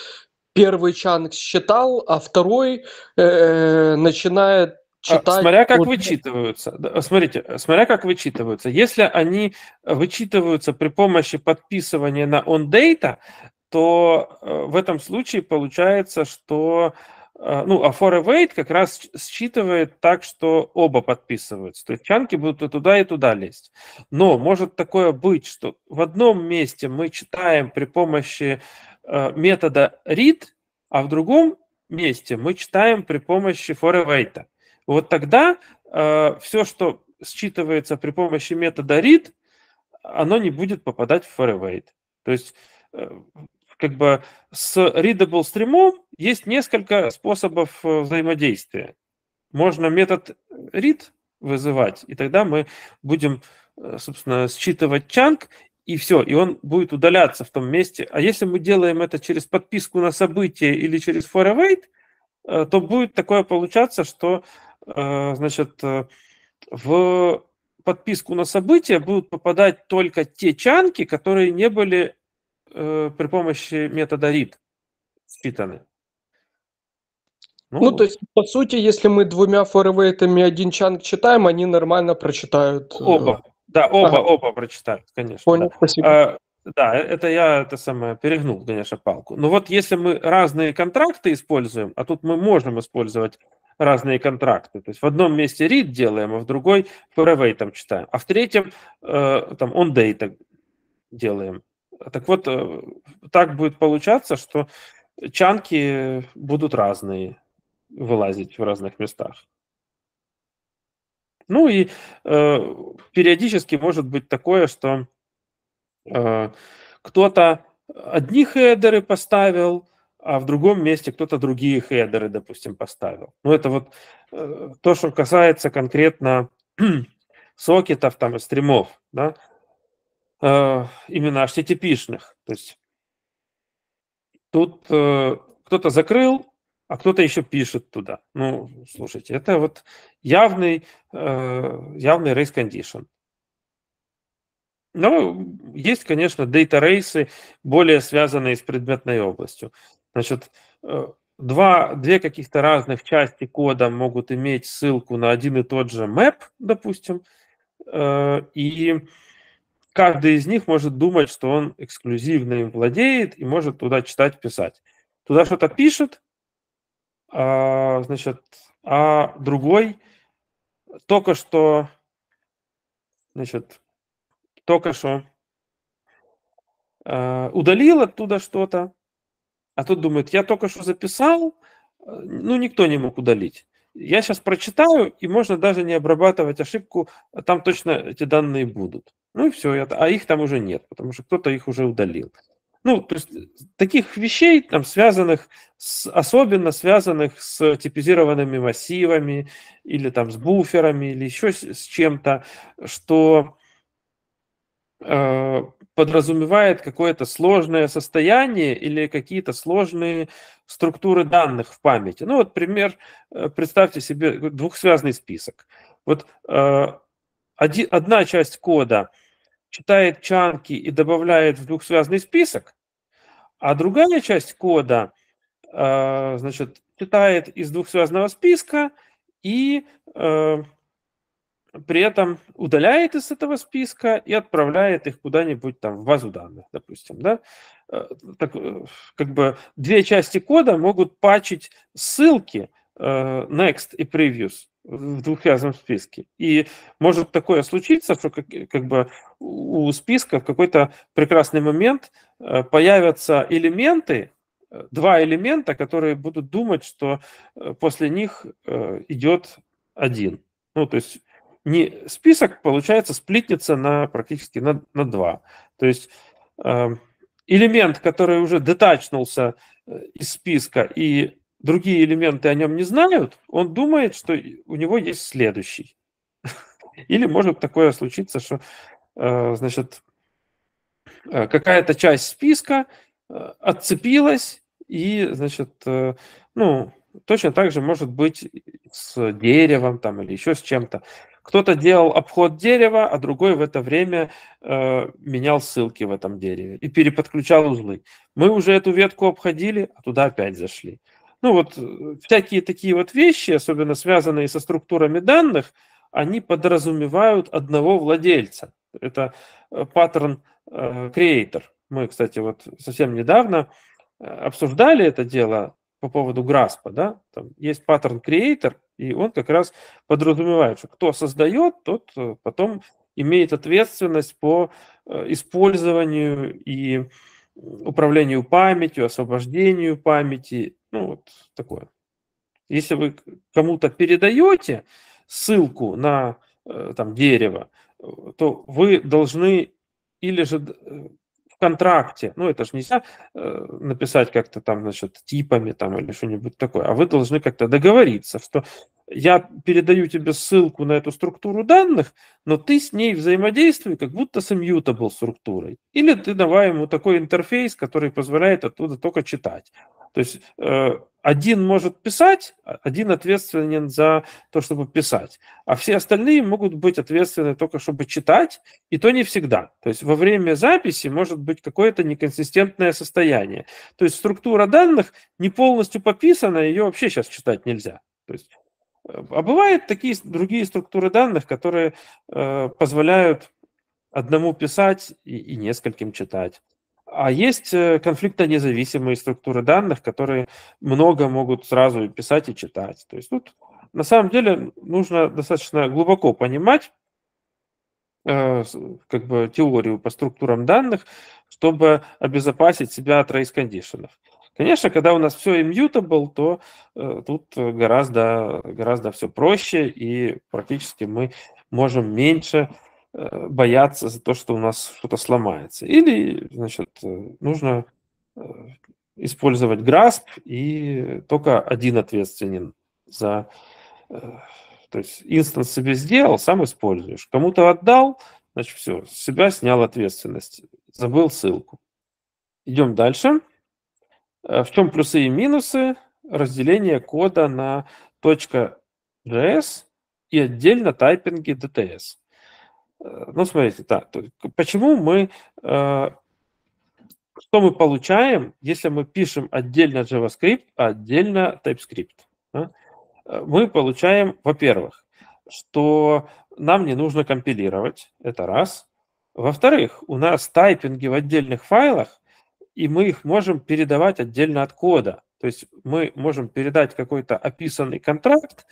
первый чанк считал, а второй э, начинает а, читать. А, смотря как вот... вычитываются. смотрите, смотря как вычитываются. Если они вычитываются при помощи подписывания на OnData, то э, в этом случае получается, что э, ну, а for await как раз считывает так, что оба подписываются. То есть чанки будут и туда, и туда лезть. Но может такое быть, что в одном месте мы читаем при помощи э, метода read, а в другом месте мы читаем при помощи for await. Вот тогда все, что считывается при помощи метода read, оно не будет попадать в for await. То есть как бы с readable стримом есть несколько способов э, взаимодействия. Можно метод read вызывать, и тогда мы будем, э, собственно, считывать чанк, и все, и он будет удаляться в том месте. А если мы делаем это через подписку на событие или через for await, э, то будет такое получаться, что значит, в подписку на события будут попадать только те чанки, которые не были э, при помощи метода read считаны. Ну, ну, то есть, по сути, если мы двумя форвейтами один чанг читаем, они нормально прочитают. Э, оба, да, оба, ага. оба прочитают, конечно. Понял, да. спасибо. А, да, э, это я это самое перегнул, конечно, палку. Но вот если мы разные контракты используем, а тут мы можем использовать разные контракты. То есть в одном месте read делаем, а в другой forever там читаем, а в третьем э, там on data делаем. Так вот, э, так будет получаться, что чанки будут разные вылазить в разных местах. Ну и э, периодически может быть такое, что э, кто-то одни хедеры поставил, а в другом месте кто-то другие хедеры, допустим, поставил. Ну это вот э, то, что касается конкретно сокетов там стримов, да, э, именно HTTP-шных. То есть тут э, кто-то закрыл, а кто-то еще пишет туда. Ну, слушайте, это вот явный, э, явный race condition. но ну, есть, конечно, дейта-рейсы, более связанные с предметной областью. Значит, э, два, две каких-то разных части кода могут иметь ссылку на один и тот же map, допустим, э, и каждый из них может думать, что он эксклюзивно им владеет и может туда читать, писать. Туда что-то пишет, а, значит, а другой только что, значит, только что а, удалил оттуда что-то, а тот думает, я только что записал, э, ну, никто не мог удалить. Я сейчас прочитаю, и можно даже не обрабатывать ошибку, там точно эти данные будут. Ну и все, это, а их там уже нет, потому что кто-то их уже удалил. Ну, то есть э, таких вещей, там, связанных, с, особенно связанных с типизированными массивами или там с буферами или еще с, с чем-то, что э, подразумевает какое-то сложное состояние или какие-то сложные структуры данных в памяти. Ну, вот пример, э, представьте себе э, двухсвязный список. Вот э, один, одна часть кода – читает чанки и добавляет в двухсвязный список, а другая часть кода э, значит, читает из двухсвязного списка и э, при этом удаляет из этого списка и отправляет их куда-нибудь там в базу данных, допустим. Да? Э, так, э, как бы две части кода могут пачить ссылки э, next и previous в двухвязном списке. И может такое случиться, что как, как бы у списка в какой-то прекрасный момент э, появятся элементы, э, два элемента, которые будут думать, что э, после них идет один. Ну, то есть не список, получается, сплитнется на практически на, на два. То есть элемент, который уже детачнулся из списка и другие элементы о нем не знают, он думает, что у него есть следующий. Или может такое случиться, что, э, значит, э, какая-то часть списка э, отцепилась, и, значит, ну, точно так же может быть с деревом там или еще с чем-то. Кто-то делал обход дерева, а другой в это время э, менял ссылки в этом дереве и переподключал узлы. Мы уже эту ветку обходили, а туда опять зашли. Ну вот э, всякие такие вот вещи, особенно связанные со структурами данных, они подразумевают одного владельца. Это э, паттерн э, креатор. Мы, кстати, вот совсем недавно обсуждали это дело по поводу Граспа, да, там есть паттерн креатор, и он как раз подразумевает, что кто создает, тот потом имеет ответственность по использованию и управлению памятью, освобождению памяти ну, вот такое. Если вы кому-то передаете ссылку на э, там, дерево, э, то вы должны или же э, в контракте, ну это же нельзя написать как-то там, значит, типами там или что-нибудь такое, а вы должны как-то договориться, что я передаю тебе ссылку на эту структуру данных, но ты с ней взаимодействуй как будто с immutable структурой. Или ты давай ему такой интерфейс, который позволяет оттуда только читать. То есть э, один может писать, а, один ответственен за то, чтобы писать, а все остальные могут быть ответственны только, чтобы читать, и то не всегда. То есть во время записи может быть какое-то неконсистентное состояние. То есть структура данных не полностью пописана, ее вообще сейчас читать нельзя. То есть, э, а бывают такие другие структуры данных, которые э, позволяют одному писать и, и нескольким читать. А есть э, независимые структуры данных, которые много могут сразу писать и читать. То есть тут на самом деле нужно достаточно глубоко понимать э, как бы теорию по структурам данных, чтобы обезопасить себя от race conditions. Конечно, когда у нас все immutable, то э, тут гораздо, гораздо все проще, и практически мы можем меньше Э, бояться за то, что у нас что-то сломается. Или, значит, э, нужно э, использовать GRASP, и только один ответственен за... То есть инстанс себе сделал, сам используешь. Кому-то отдал, значит, все, с себя снял ответственность. Забыл ссылку. Идем дальше. В чем плюсы и минусы? Разделение кода на .js и отдельно тайпинги DTS. Э, ну, смотрите, да. Почему мы... Э, что мы получаем, если мы пишем отдельно JavaScript, а отдельно TypeScript? Э, мы получаем, во-первых, что нам не нужно компилировать, это раз. Во-вторых, у нас тайпинги в отдельных файлах, и мы их можем передавать отдельно от кода. То есть мы можем передать какой-то описанный контракт,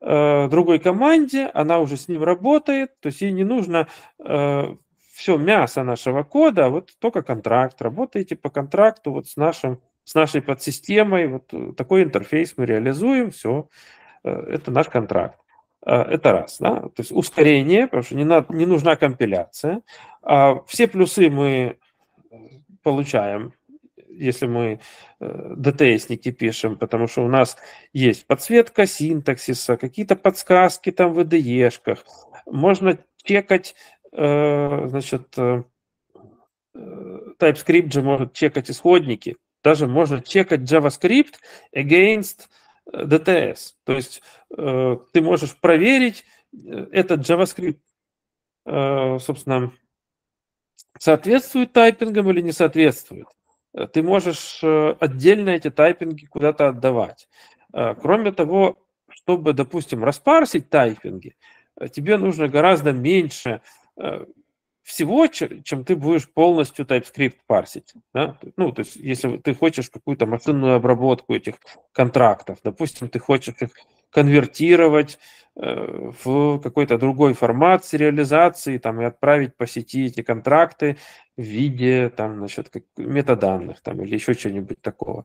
Э, другой команде, она уже с ним работает, то есть ей не нужно э, все мясо нашего кода, а вот только контракт, работаете по контракту вот с, нашим, с нашей подсистемой, вот э, такой интерфейс мы реализуем, все, э, это наш контракт. Это раз, да? то есть ускорение, потому что не, надо, не нужна компиляция. А все плюсы мы получаем если мы э, ДТСники пишем, потому что у нас есть подсветка синтаксиса, какие-то подсказки там в IDE-шках. Можно чекать, э, значит, э, TypeScript же может чекать исходники, даже можно чекать JavaScript against DTS. То есть ты можешь проверить этот JavaScript, собственно, соответствует тайпингам или не соответствует. Ты можешь э, отдельно эти тайпинги куда-то отдавать. Э, кроме того, чтобы, допустим, распарсить тайпинги, э, тебе нужно гораздо меньше всего, чем ты будешь полностью TypeScript парсить. Да? Ну, то есть, если ты хочешь какую-то машинную обработку этих контрактов, допустим, ты хочешь их конвертировать, Э, в какой-то другой формат сериализации там, и отправить по сети эти контракты в виде там, насчет как метаданных там, или еще чего-нибудь такого.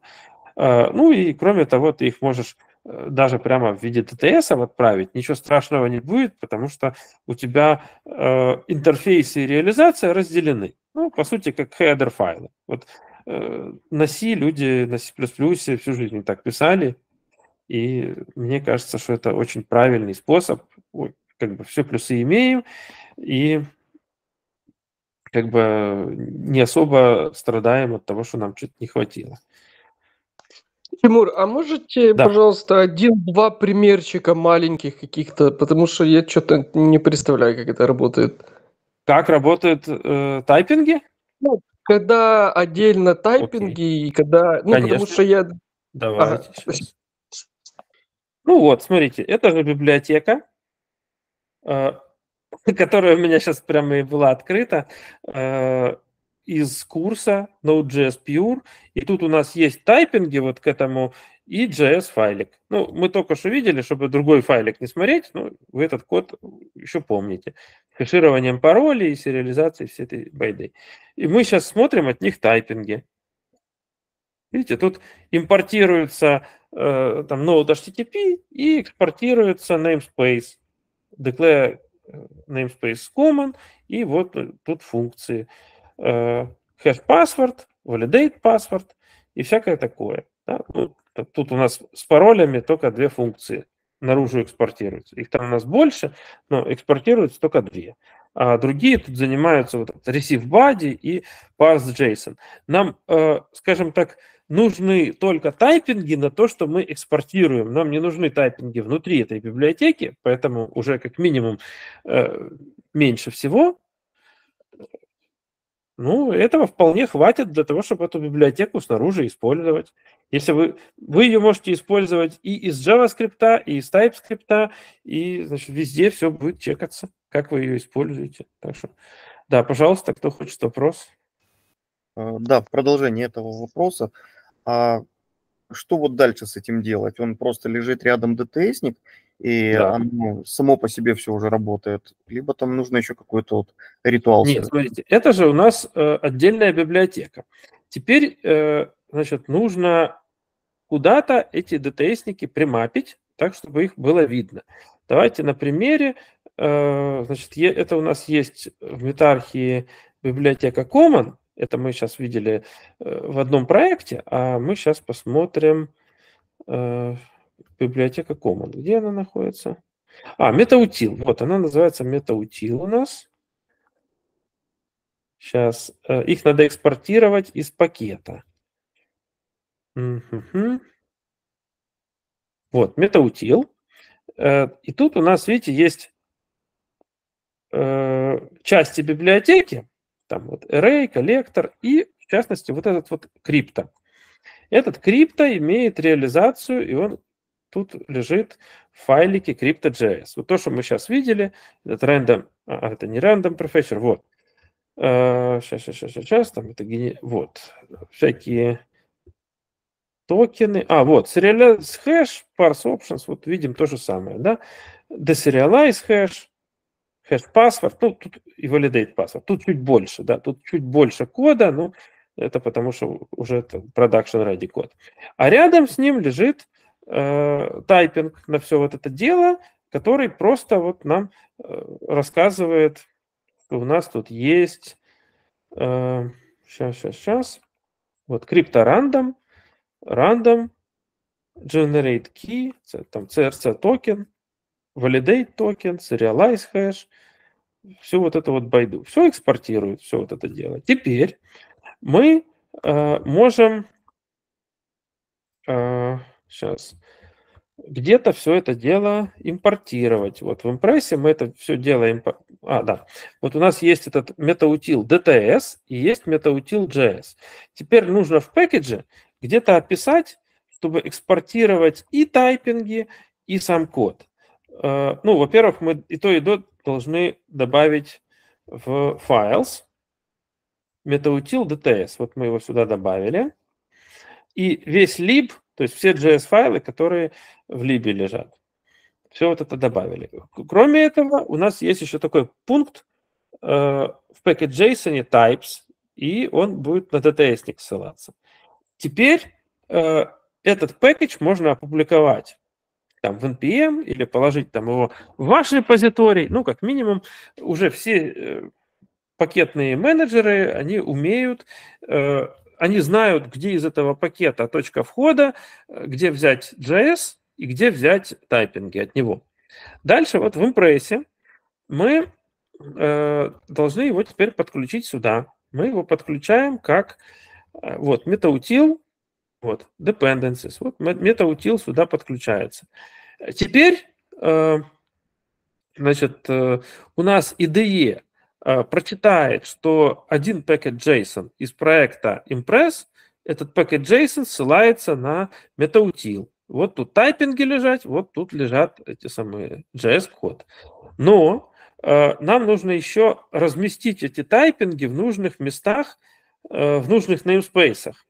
Э, ну и кроме того, ты их можешь э, даже прямо в виде ТТС отправить, ничего страшного не будет, потому что у тебя э, интерфейс и реализация разделены. Ну, по сути, как хедер файлы. Вот э, на C люди на C++ всю жизнь так писали, и мне кажется, что это очень правильный способ. как бы все плюсы имеем, и как бы не особо страдаем от того, что нам что-то не хватило. Тимур, а можете, да. пожалуйста, один-два примерчика маленьких каких-то, потому что я что-то не представляю, как это работает. Как работают э, тайпинги? Ну, когда отдельно тайпинги Окей. и когда, ну, Конечно. потому что я Давайте. Ага. Сейчас. Ну вот, смотрите, это же библиотека, э, которая у меня сейчас прямо и была открыта, э, из курса Node.js Pure. И тут у нас есть тайпинги вот к этому и JS-файлик. Ну, мы только что видели, чтобы другой файлик не смотреть, ну вы этот код еще помните. С хешированием паролей и сериализацией всей этой байды. И мы сейчас смотрим от них тайпинги. Видите, тут импортируются э, там Node HTTP и экспортируется namespace, declare э, namespace common, и вот э, тут функции э, hash password, validate password и всякое такое. Да? Ну, тут у нас с паролями только две функции наружу экспортируются. Их там у нас больше, но экспортируются только две. А другие тут занимаются вот этот receive body и parse JSON. Нам, э, скажем так, нужны только тайпинги на то, что мы экспортируем. Нам не нужны тайпинги внутри этой библиотеки, поэтому уже как минимум э, меньше всего. Ну, этого вполне хватит для того, чтобы эту библиотеку снаружи использовать. Если вы, вы ее можете использовать и из JavaScript, и из TypeScript, и значит, везде все будет чекаться, как вы ее используете. Так что, да, пожалуйста, кто хочет вопрос. А, да, в продолжение этого вопроса а что вот дальше с этим делать? Он просто лежит рядом ДТСник, и да. оно само по себе все уже работает. Либо там нужно еще какой-то вот ритуал. Нет, смотрите, это же у нас э, отдельная библиотека. Теперь, э, значит, нужно куда-то эти ДТСники примапить, так, чтобы их было видно. Давайте на примере, э, значит, это у нас есть в метархии библиотека Common, это мы сейчас видели э, в одном проекте, а мы сейчас посмотрим э, библиотека Common. Где она находится? А, MetaUtil, Вот, она называется MetaUtil у нас. Сейчас. Э, их надо экспортировать из пакета. Угу. Вот, MetaUtil, Э, и тут у нас, видите, есть э, части библиотеки, там вот array, коллектор и, в частности, вот этот вот крипто. Этот крипто имеет реализацию, и он тут лежит в файлике crypto.js. Вот то, что мы сейчас видели, этот random, а, а это не random prefetcher, вот. Сейчас, а, сейчас, сейчас, сейчас, там это гени... вот, всякие токены. А, вот, serialize hash, parse options, вот видим то же самое, да. Deserialize hash, хэш паспорт, ну, тут и validate паспорт. Тут чуть больше, да, тут чуть больше кода, ну это потому что уже это production ready код. А рядом с ним лежит э, тайпинг на все вот это дело, который просто вот нам э, рассказывает, что у нас тут есть, э, сейчас, сейчас, сейчас, вот крипторандом, рандом generate key, там CRC токен, validate tokens, realize hash, всю вот это вот байду. Все экспортирует, все вот это дело. Теперь мы э, можем э, сейчас где-то все это дело импортировать. Вот в импрессе мы это все дело импор... А, да. Вот у нас есть этот метаутил DTS и есть метаутил JS. Теперь нужно в пакетже где-то описать, чтобы экспортировать и тайпинги, и сам код. Э, ну, во-первых, мы и то, и то должны добавить в files метауtil DTS. Вот мы его сюда добавили. И весь lib, то есть все JS-файлы, которые в либе лежат. Все вот это добавили. Кроме этого, у нас есть еще такой пункт э, в package.json types, и он будет на DTS-ник ссылаться. Теперь э, этот пакет можно опубликовать там в NPM или положить там его в ваш репозиторий, ну, как минимум, уже все э, пакетные менеджеры, они умеют, э, они знают, где из этого пакета точка входа, э, где взять JS и где взять тайпинги от него. Дальше вот в импрессе мы должны его теперь подключить сюда. Мы его подключаем как вот метаутил вот, dependencies. Вот MetaUtil сюда подключается. Теперь, э, значит, э, у нас IDE э, прочитает, что один пакет JSON из проекта Impress, этот пакет JSON ссылается на MetaUtil. Вот тут тайпинги лежат, вот тут лежат эти самые JS-код. Но нам нужно еще разместить эти тайпинги в нужных местах, в нужных неймспейсах.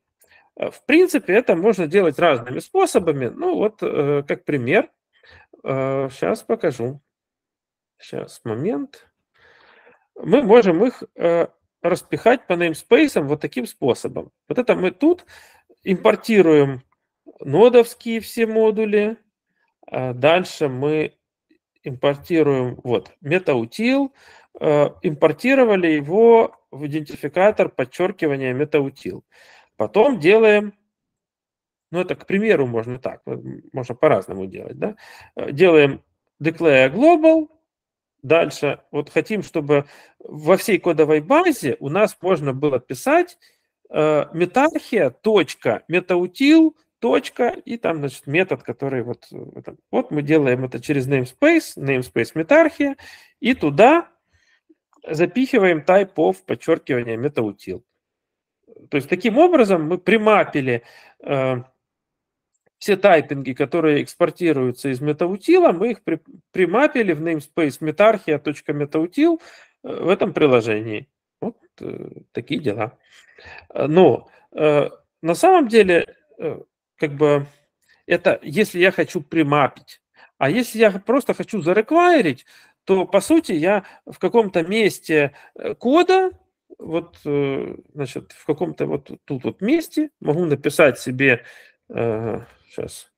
Э, в принципе, это можно делать разными способами. Ну вот, э, как пример, сейчас э, покажу. Сейчас, момент. Мы можем их распихать по namespace вот таким способом. Вот это мы тут импортируем нодовские все модули. А дальше мы импортируем вот MetaUtil. Импортировали его в идентификатор подчеркивания MetaUtil. Потом делаем, ну это к примеру можно так, э, можно по-разному делать, да? Э, делаем declare global, дальше вот хотим, чтобы во всей кодовой базе у нас можно было писать э, точка, метаутил, точка и там, значит, метод, который вот... Э, это, вот мы делаем это через namespace, namespace метархия, и туда запихиваем type of подчеркивание метаутил. То есть таким образом мы примапили э, все тайпинги, которые экспортируются из метаутила, мы их при, примапили в namespace metarchia.metautil э, в этом приложении. Вот э, такие дела. Но э, на самом деле, э, как бы, это если я хочу примапить. А если я просто хочу зареквайрить, то, по сути, я в каком-то месте э, кода вот, э, значит, в каком-то вот тут вот месте могу написать себе сейчас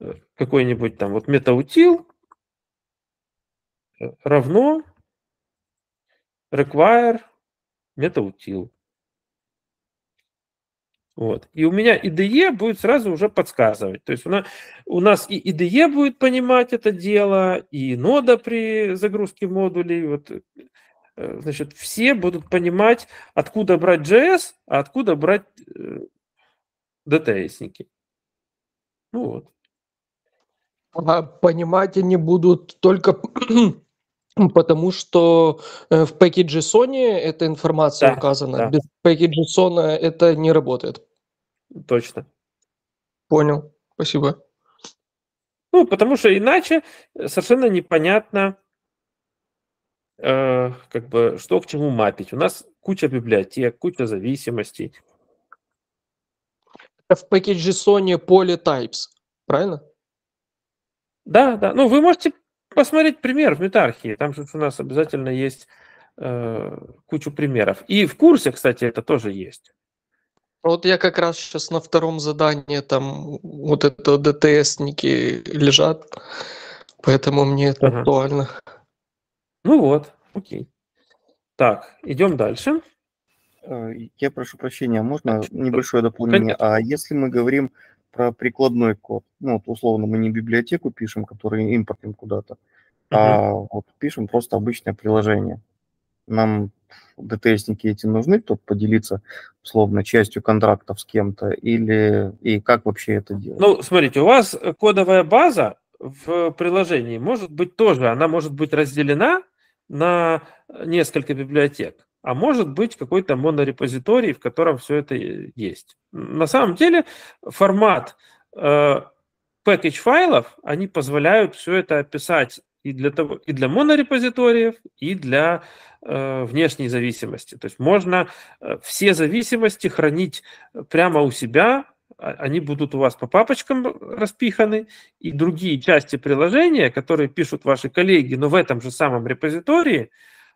э, э, какой-нибудь там вот метаутил равно require метаутил. Вот. И у меня IDE будет сразу уже подсказывать. То есть у нас, у нас и IDE будет понимать это дело, и нода при загрузке модулей. Вот Э, значит, все будут понимать, откуда брать JS, а откуда брать э, DTS-ники. Ну вот. А понимать они будут только потому, что э, в пакете Sony эта информация да, указана. Да. Без пакета Sony это не работает. Точно. Понял. Спасибо. Ну, потому что иначе совершенно непонятно, Э, как бы, что к чему мапить. У нас куча библиотек, куча зависимостей. Это в пакете JSON поле types, правильно? Да, да. Ну, вы можете посмотреть пример в метархии. Там же у нас обязательно есть э, кучу примеров. И в курсе, кстати, это тоже есть. Вот я как раз сейчас на втором задании, там вот это ДТСники лежат, поэтому мне это ага. актуально. Ну вот, окей. Так, идем дальше. А, я прошу прощения, а можно небольшое дополнение? А если мы говорим про прикладной код, ну вот условно мы не библиотеку пишем, которую импортим куда-то, угу. а вот пишем просто обычное приложение. Нам ДТСники эти нужны, кто поделиться, условно, частью контрактов с кем-то, или и как вообще это делать? Ну, смотрите, у вас кодовая база, в приложении может быть тоже, она может быть разделена на несколько библиотек, а может быть какой-то монорепозиторий, в котором все это есть. На самом деле формат э, package файлов, они позволяют все это описать и для, того, и для монорепозиториев, и для э, внешней зависимости. То есть можно э, все зависимости хранить прямо у себя а, они будут у вас по папочкам распиханы, и другие части приложения, которые пишут ваши коллеги, но в этом же самом репозитории,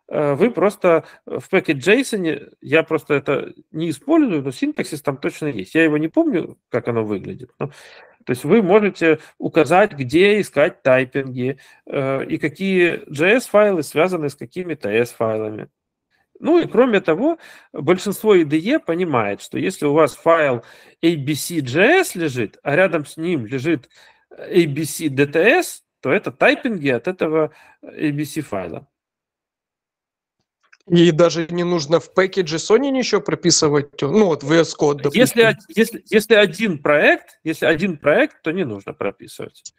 э, вы просто э, в package.json, я просто это не использую, но синтаксис там точно есть. Я его не помню, как оно выглядит. Но, то есть вы можете указать, где искать тайпинги э, и какие JS-файлы связаны с какими TS-файлами. Ну и кроме того, большинство IDE понимает, что если у вас файл abc.js лежит, а рядом с ним лежит э, abc.dts, то это тайпинги от этого э, abc файла. И даже не нужно в пэкедже Sony ничего прописывать, э, ну вот VS Code, допустим. Если, если, если один проект, если один проект, то не нужно прописывать.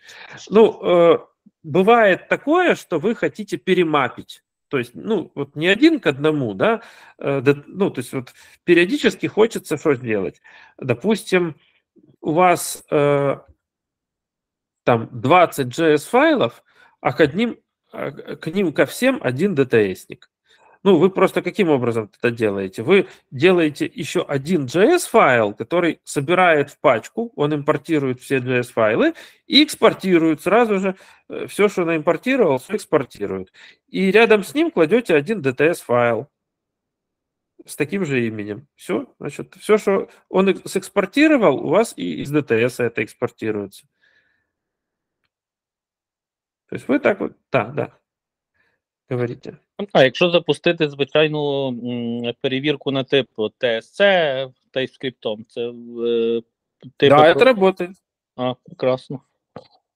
Ну, э, бывает такое, что вы хотите перемапить то есть, ну, вот не один к одному, да, э, да ну, то есть вот периодически хочется что сделать. Допустим, у вас э, там 20 JS-файлов, а к, одним, а, к ним ко всем один DTS-ник. Ну, вы просто каким образом это делаете? Вы делаете еще один JS-файл, который собирает в пачку, он импортирует все JS-файлы и экспортирует сразу же э, все, что он импортировал, все экспортирует. И рядом с ним кладете один DTS-файл с таким же именем. Все, значит, все, что он экспортировал у вас и из DTS это экспортируется. То есть вы так вот, да, да, говорите. А якщо запустити звичайну м, перевірку на типу ТСЦ TypeScript, це типу. Да, про- это работает. А, прекрасно.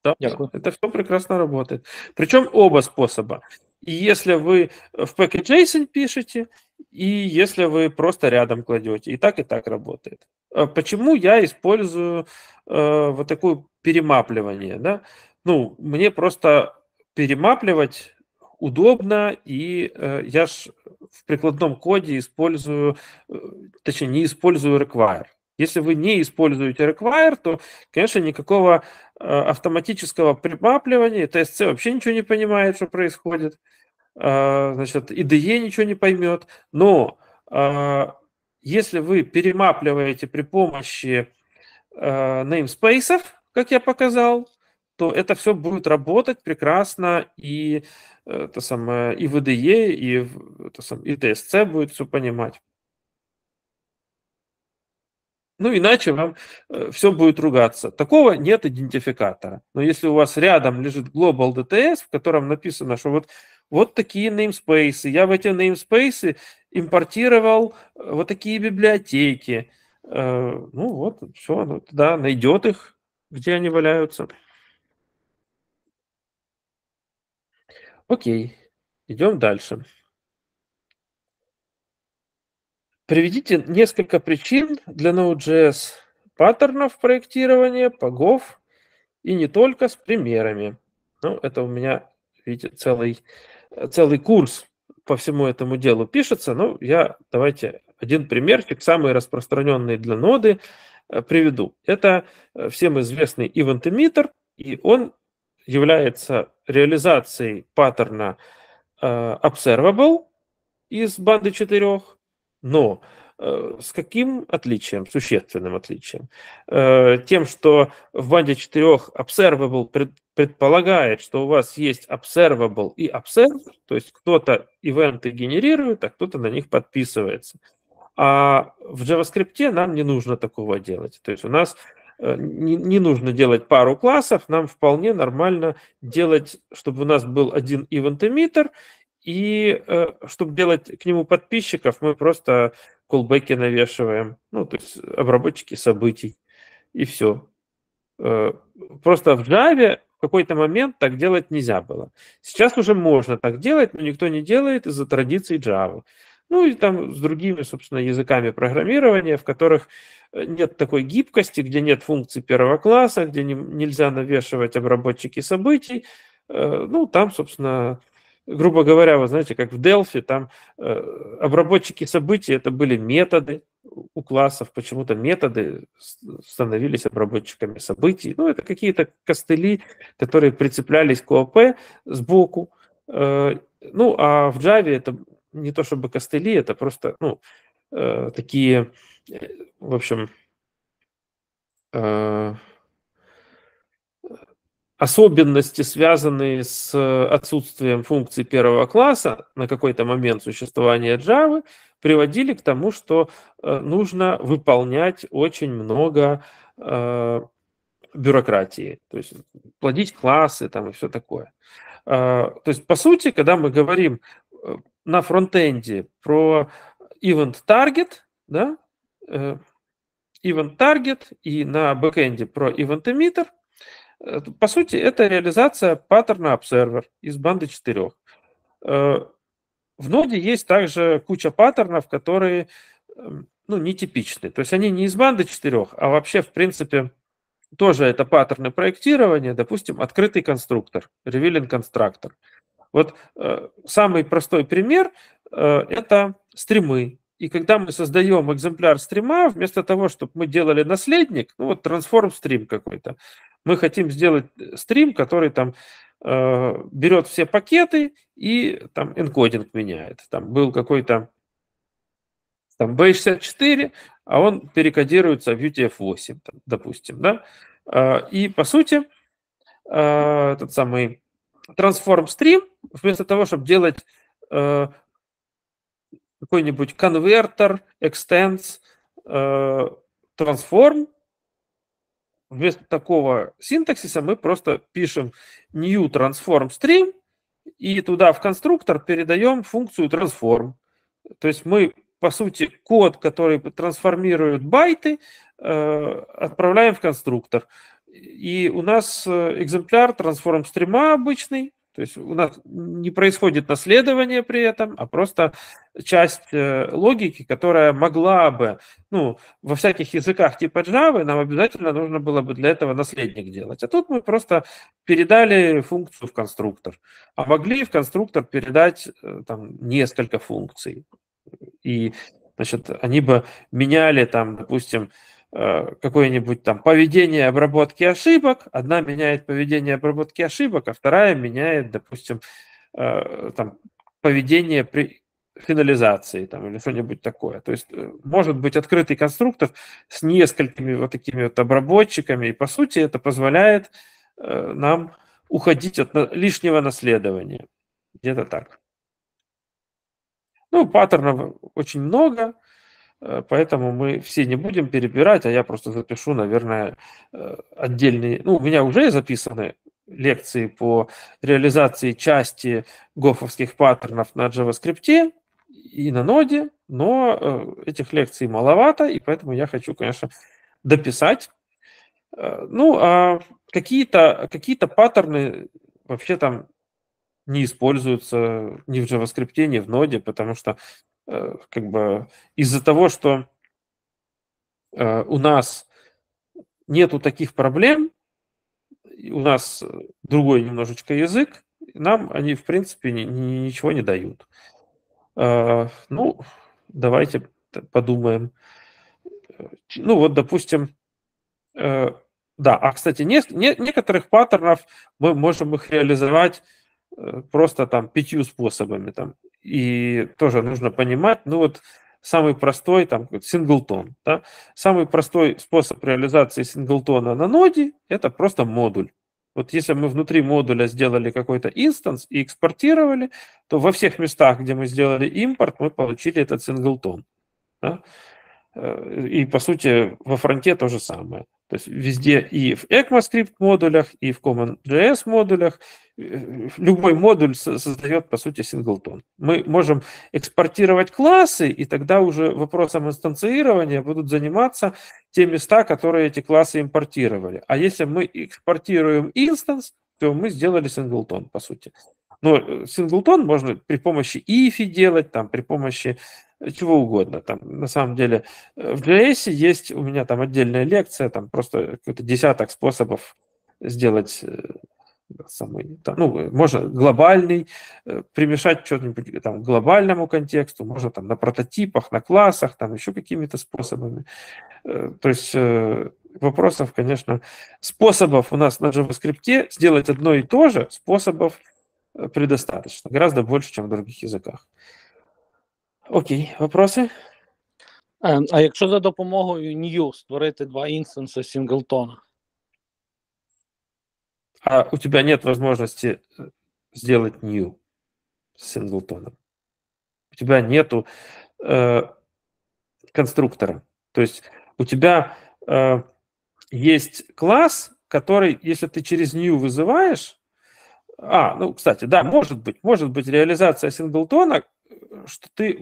Да, Дякую. Это все прекрасно работает. Причем оба способа. И если вы в package.json пишете, и если вы просто рядом кладете. И так, и так работает. Почему я использую э, вот такое перемапливание? Да? Ну, мне просто перемапливать удобно, и э, я ж в прикладном коде использую, э, точнее, не использую require. Если вы не используете require, то, конечно, никакого э, автоматического примапливания, TSC вообще ничего не понимает, что происходит, э, значит, IDE ничего не поймет, но э, если вы перемапливаете при помощи э, namespace, как я показал, то это все будет работать прекрасно и э, Э, это самое, и ВДЕ, и, это самое, и ТСЦ будет все понимать. Ну, иначе вам э, все будет ругаться. Такого нет идентификатора. Но если у вас рядом лежит Global DTS, в котором написано, что вот, вот такие namespace, я в эти namespace импортировал э, вот такие библиотеки, ну вот, все, ну, да, найдет их, где они валяются. Окей, идем дальше. Приведите несколько причин для Node.js паттернов проектирования, пагов и не только с примерами. Ну, это у меня, видите, целый, целый курс по всему этому делу пишется. Но ну, я давайте один примерчик, самый распространенный для ноды, э, приведу. Это э, всем известный event emitter, и он является реализацией паттерна э, observable из банды четырех, но э, с каким отличием, существенным отличием? Э, тем, что в банде четырех observable предполагает, что у вас есть observable и observer, то есть кто-то ивенты генерирует, а кто-то на них подписывается. А в JavaScript нам не нужно такого делать. То есть у нас Э, не, не нужно делать пару классов, нам вполне нормально делать, чтобы у нас был один event emitter, и э, чтобы делать к нему подписчиков, мы просто колбеки навешиваем, ну, то есть обработчики событий, и все. Э, просто в Java в какой-то момент так делать нельзя было. Сейчас уже можно так делать, но никто не делает из-за традиций Java. Ну, и там с другими, собственно, языками программирования, в которых э, Э, нет такой гибкости, где нет функций первого класса, где не, нельзя навешивать обработчики событий. Э, ну, там, собственно, грубо говоря, вы знаете, как в Delphi, там э, обработчики событий это были методы у классов, почему-то методы становились обработчиками событий. Ну, это какие-то костыли, которые прицеплялись к ООП сбоку. Ну, а в Java это не то чтобы костыли, это просто ну, такие Э, в общем, э, особенности, связанные с э, отсутствием функций первого класса на какой-то момент существования Java, приводили к тому, что нужно выполнять очень много бюрократии, то есть плодить классы там и все такое. То есть, по сути, когда мы говорим на фронтенде про event target, да, Э, event target и на бэкэнде про event emitter. Э, по сути, это реализация паттерна observer из банды четырех. Э, в ноде есть также куча паттернов, которые эм, ну, нетипичны. То есть они не из банды четырех, а вообще, в принципе, тоже это паттерны проектирования, допустим, открытый конструктор, revealing конструктор. Вот самый простой пример это стримы. И когда мы создаем экземпляр стрима, вместо того, чтобы мы делали наследник, ну вот трансформ стрим какой-то, мы хотим сделать э, стрим, который там э, берет все пакеты и там энкодинг меняет. Там был какой-то там B64, а он перекодируется в UTF-8, там, допустим, да. Э, и по сути э, этот самый трансформ стрим вместо того, чтобы делать э, какой-нибудь конвертер, extends, transform. Э, Вместо такого синтаксиса мы просто пишем new transform stream и туда в конструктор передаем функцию transform. То есть мы, по сути, код, который трансформирует байты, э, отправляем в конструктор. И у нас э, экземпляр transform стрима обычный, то есть у нас не происходит наследование при этом, а просто часть э, логики, которая могла бы, ну, во всяких языках типа Java, нам обязательно нужно было бы для этого наследник делать. А тут мы просто передали функцию в конструктор. А могли в конструктор передать э, там несколько функций. И, значит, они бы меняли там, допустим, Э, какое-нибудь там поведение обработки ошибок, одна меняет поведение обработки ошибок, а вторая меняет, допустим, э, там, поведение при финализации там, или что-нибудь такое. То есть э, может быть открытый конструктор с несколькими вот такими вот обработчиками, и по сути это позволяет нам уходить от лишнего наследования. Где-то так. Ну, паттернов очень много. Э, поэтому мы все не будем перебирать, а я просто запишу, наверное, э, отдельные... Ну, у меня уже записаны лекции по реализации части гофовских паттернов на JavaScript и на ноде, но э, этих лекций маловато, и поэтому я хочу, конечно, дописать. Ну, а какие-то какие паттерны вообще там не используются ни в JavaScript, ни в ноде, потому что Э, как бы из-за того, что э, у нас нету таких проблем, у нас э, другой немножечко язык, нам они, в принципе, ничего не дают. Ну, давайте подумаем. Ну, вот, допустим, да, а, кстати, не, не, некоторых паттернов мы можем их реализовать просто там пятью способами. Там и тоже нужно понимать, ну вот самый простой, там, синглтон, да, самый простой способ реализации синглтона на ноде – это просто модуль. Вот если мы внутри модуля сделали какой-то инстанс и экспортировали, то во всех местах, где мы сделали импорт, мы получили этот синглтон. Да? Э, и, по сути, во фронте то же самое. То есть везде и в ECMAScript модулях, и в CommonJS модулях, э, любой модуль создает, по сути, синглтон. Мы можем экспортировать классы, и тогда уже вопросом инстанцирования будут заниматься те места, которые эти классы импортировали. А если мы экспортируем инстанс, то мы сделали синглтон, по сути. Но э, синглтон можно при помощи if делать, там, при помощи чего угодно. Там, на самом деле, э, в JS есть у меня там отдельная лекция, там просто какой-то десяток способов сделать э, самый, там, ну, э, можно глобальный, примешать что-нибудь там к глобальному контексту, можно там на прототипах, на классах, там еще какими-то способами. То есть вопросов, конечно, способов у нас на JavaScript сделать одно и то же, способов предостаточно, гораздо больше, чем в других языках. Окей, вопросы. А если за допомогою New створити два инстанса Сінглтона? А у тебя нет возможности э, сделать New с Синглтоном. У тебя нету э, конструктора. То есть у тебя э, есть класс, который, если ты через New вызываешь, а, ну, кстати, да, может быть, может быть реализация синглтона что ты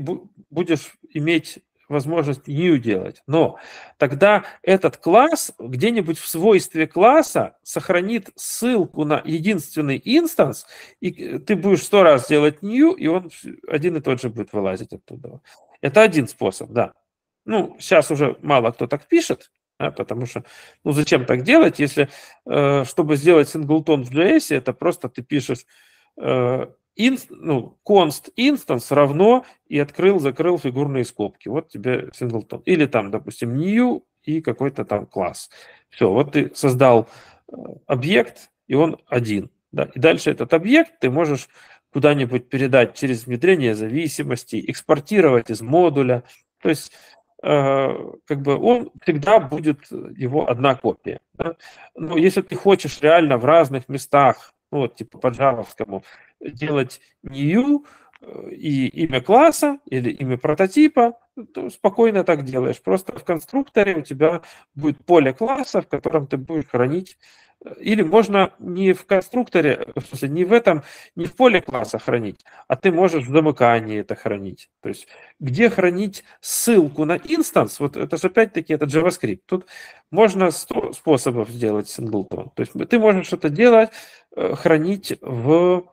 будешь иметь возможность new делать. Но тогда этот класс где-нибудь в свойстве класса сохранит ссылку на единственный инстанс, и э, ты будешь сто раз делать new, и он один и тот же будет вылазить оттуда. Это один способ, да. Ну, сейчас уже мало кто так пишет, да, потому что, ну, зачем так делать, если, э, чтобы сделать синглтон в JS, это просто ты пишешь э, Инст, ну, const instance равно и открыл-закрыл фигурные скобки. Вот тебе синглтон. Или там, допустим, new и какой-то там класс. Все, вот ты создал э, объект, и он один. Да. И дальше этот объект ты можешь куда-нибудь передать через внедрение зависимости, экспортировать из модуля. То есть э, как бы он всегда будет его одна копия. Да? Но если ты хочешь реально в разных местах, ну вот типа по джавовскому, делать new э, и имя класса или имя прототипа, то спокойно так делаешь. Просто в конструкторе у тебя будет поле класса, в котором ты будешь хранить э, или можно не в конструкторе, в смысле, не в этом, не в поле класса хранить, а ты можешь в замыкании это хранить. То есть где хранить ссылку на инстанс, вот это же опять-таки это JavaScript. Тут можно 100 способов сделать синглтон. То есть ты можешь это делать, э, хранить в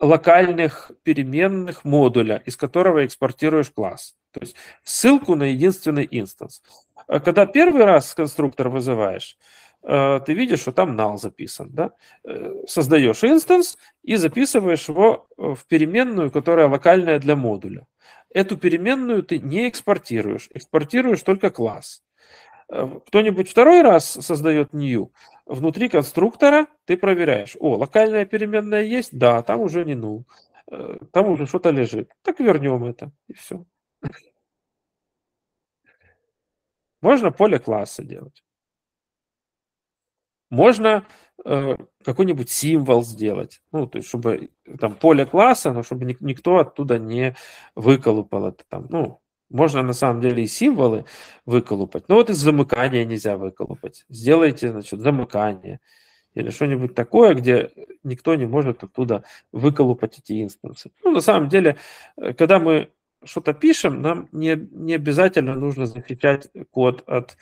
локальных переменных модуля, из которого экспортируешь класс. То есть ссылку на единственный инстанс. А когда первый раз конструктор вызываешь, э, ты видишь, что там null записан. Да? Э, создаешь инстанс и записываешь его э, в переменную, которая локальная для модуля. Эту переменную ты не экспортируешь, экспортируешь только класс. Кто-нибудь второй раз создает new, внутри конструктора ты проверяешь. О, локальная переменная есть? Да, там уже не ну, э, Там уже что-то лежит. Так вернем это, и все. Можно поле класса делать. Можно э, какой-нибудь символ сделать. Ну, то есть, чтобы там поле класса, но чтобы никто оттуда не выколупал это там. Ну, можно на самом деле и символы выколупать. но вот из замыкания нельзя выколупать. Сделайте, значит, замыкание или что-нибудь такое, где никто не может оттуда выколупать эти инстансы. Ну, на самом деле, э, когда мы что-то пишем, нам не, не обязательно нужно защищать код от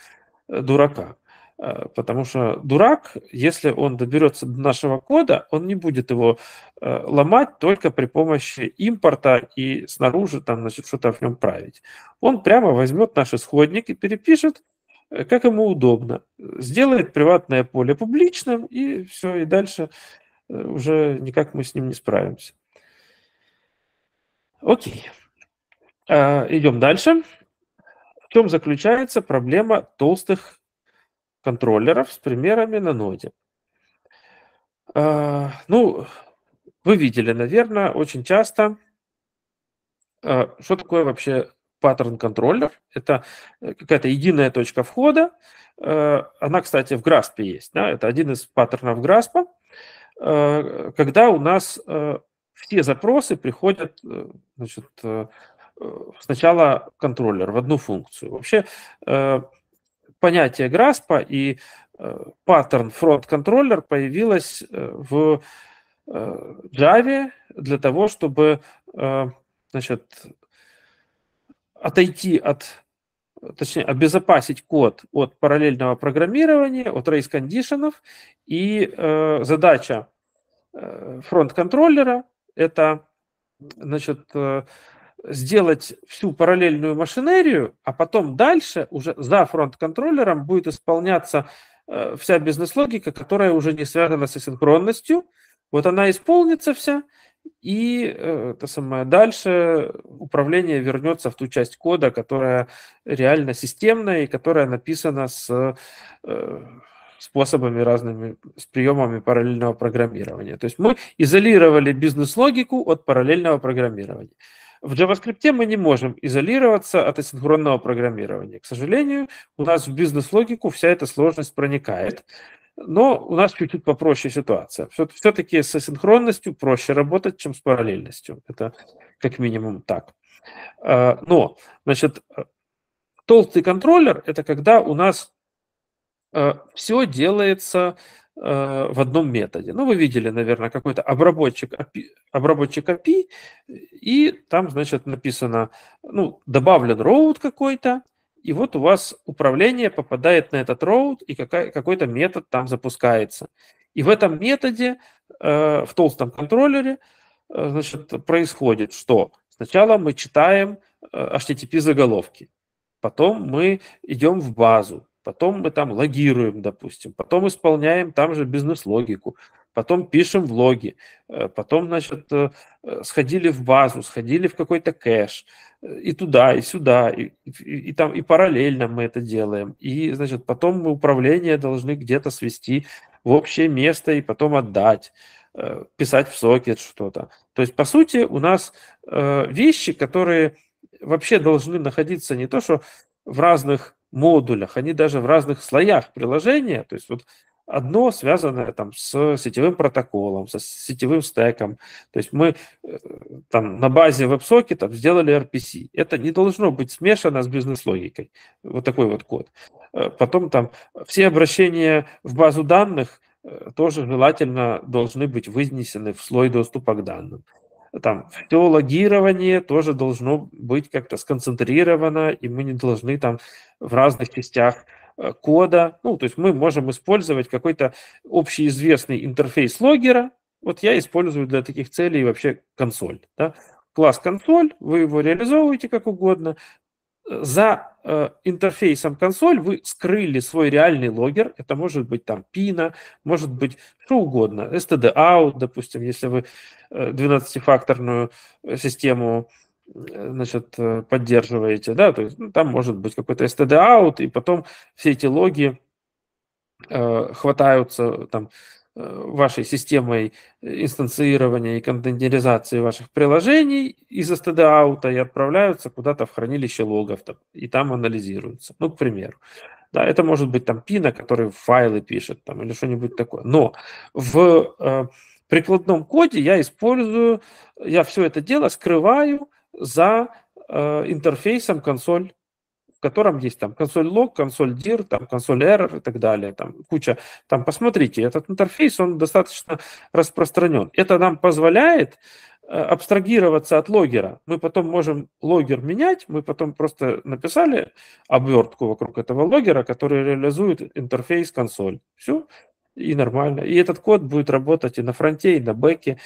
э, дурака. А, потому что дурак, если он доберется до нашего кода, он не будет его а, ломать только при помощи импорта и снаружи там, значит, что-то в нем править. Он прямо возьмет наш исходник и перепишет, э, как ему удобно. Сделает приватное поле публичным, и все, и дальше э, уже никак мы с ним не справимся. Окей. А, идем дальше. В чем заключается проблема толстых контроллеров с примерами на ноде. А, ну, вы видели, наверное, очень часто, а, что такое вообще паттерн контроллер. Это э, какая-то единая точка входа. А, она, кстати, в Граспе есть. Да? Это один из паттернов Граспа, когда у нас все запросы приходят э, значит, э, сначала контроллер в одну функцию. Вообще понятие Граспа и э, паттерн фронт-контроллер появилось э, в э, Java для того, чтобы значит, отойти от, точнее, обезопасить код от параллельного программирования, от рейс-кондишенов. И э, задача фронт-контроллера – это значит, сделать всю параллельную машинерию, а потом дальше уже за фронт-контроллером будет исполняться э, вся бизнес-логика, которая уже не связана с синхронностью. Вот она исполнится вся, и э, это самое дальше управление вернется в ту часть кода, которая реально системная и которая написана с э, способами разными, с приемами параллельного программирования. То есть мы изолировали бизнес-логику от параллельного программирования. В JavaScript мы не можем изолироваться от асинхронного программирования. К сожалению, у нас в бизнес-логику вся эта сложность проникает. Но у нас чуть-чуть попроще ситуация. Все-таки с асинхронностью проще работать, чем с параллельностью. Это как минимум так. А, но, значит, толстый контроллер – это когда у нас а, все делается Э, в одном методе. Ну, вы видели, наверное, какой-то обработчик API, обработчик API, и там, значит, написано, ну, добавлен роут какой-то, и вот у вас управление попадает на этот роут, и какая какой-то метод там запускается. И в этом методе, э, в толстом контроллере, э, значит, происходит что? Сначала мы читаем HTTP заголовки, потом мы идем в базу, потом мы там логируем, допустим, потом исполняем там же бизнес-логику, потом пишем в логи, э, потом, значит, э, э, сходили в базу, сходили в какой-то кэш, и туда, и сюда, и, и, и там, и параллельно мы это делаем, и, значит, потом мы управление должны где-то свести в общее место и потом отдать, писать в сокет что-то. То есть, по сути, у нас вещи, которые вообще должны находиться не то, что в разных модулях, они даже в разных слоях приложения. То есть вот одно связанное там с сетевым протоколом, со сетевым стеком. То есть мы э, там на базе WebSocket сделали RPC. Это не должно быть смешано с бизнес-логикой. Вот такой вот код. Э, потом там все обращения в базу данных э, тоже желательно должны быть вынесены в слой доступа к данным там все логирование тоже должно быть как-то сконцентрировано, и мы не должны там в разных частях э, кода, ну, то есть мы можем использовать какой-то общеизвестный интерфейс логера, вот я использую для таких целей вообще консоль, да? класс консоль, вы его реализовываете как угодно, э, за Э, интерфейсом консоль вы скрыли свой реальный логер, это может быть там пина, может быть что угодно, std-out, допустим, если вы 12-факторную э, систему э, значит, поддерживаете, да, то есть ну, там может быть какой-то std-out, и потом все эти логи э, хватаются там вашей системой э, инстанцирования и контейнеризации ваших приложений из std аута и отправляются куда-то в хранилище логов там, и там анализируются. Ну, к примеру. Да, это может быть там пина, который файлы пишет там, или что-нибудь такое. Но в э, прикладном коде я использую, я все это дело скрываю за э, интерфейсом консоль в котором есть там консоль log, консоль dir, там консоль error и так далее, там куча, там посмотрите, этот интерфейс, он достаточно распространен. Это нам позволяет э, абстрагироваться от логера. Мы потом можем логер менять, мы потом просто написали обвертку вокруг этого логера, который реализует интерфейс консоль. Все, и нормально. И этот код будет работать и на фронте, и на бэке.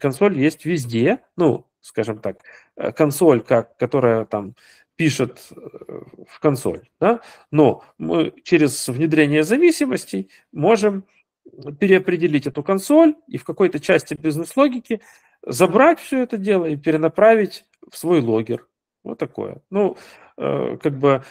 консоль есть везде. Ну, скажем так, э, консоль, как, которая там пишет э, в консоль. Да? Но мы через внедрение зависимостей можем переопределить эту консоль и в какой-то части бизнес-логики забрать все это дело и перенаправить в свой логер. Вот такое. Ну, э, как бы,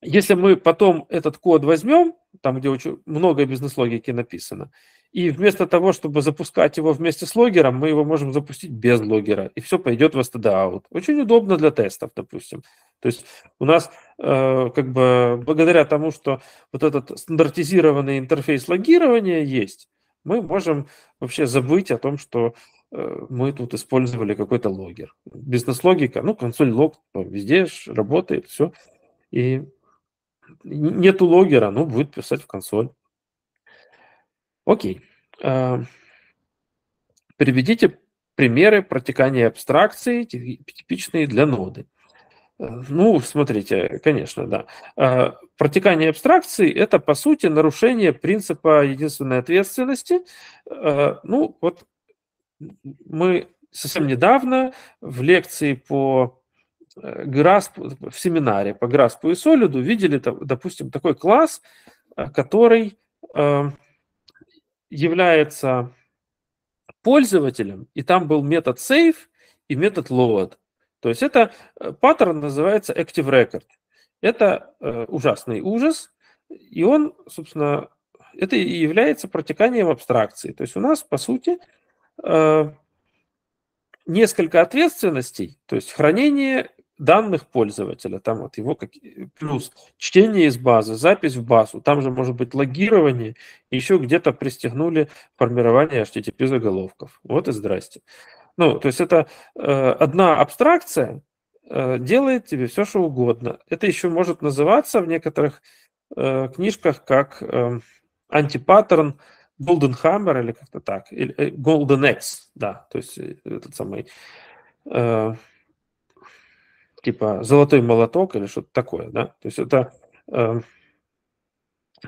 если мы потом этот код возьмем, там, где очень много бизнес-логики написано, и вместо того, чтобы запускать его вместе с логером, мы его можем запустить без логера, и все пойдет в std out. Очень удобно для тестов, допустим. То есть у нас э, как бы благодаря тому, что вот этот стандартизированный интерфейс логирования есть, мы можем вообще забыть о том, что э, мы тут использовали какой-то логер. Бизнес-логика, ну, консоль лог, везде работает, все. И нету логера, ну, будет писать в консоль. Окей. А, приведите примеры протекания абстракции, типичные для ноды. Э, ну, смотрите, конечно, да. А, протекание абстракции – это, по сути, нарушение принципа единственной ответственности. Э, ну, вот мы совсем недавно в лекции по э, Граспу, в семинаре по Граспу и Солиду видели, допустим, такой класс, который является пользователем, и там был метод save и метод load. То есть это э, паттерн называется active record. Это э, ужасный ужас, и он, собственно, это и является протеканием абстракции. То есть у нас, по сути, э, несколько ответственностей, то есть хранение данных пользователя, там вот его как, э, плюс чтение из базы, запись в базу, там же может быть логирование, еще где-то пристегнули формирование HTTP заголовков. Вот и здрасте. Ну, то есть это э, одна абстракция э, делает тебе все, что угодно. Это еще может называться в некоторых э, книжках как э, антипаттерн Golden Hammer или как-то так, или э, Golden X, да, то есть э, этот самый э, типа золотой молоток или что-то такое, да, то есть это э,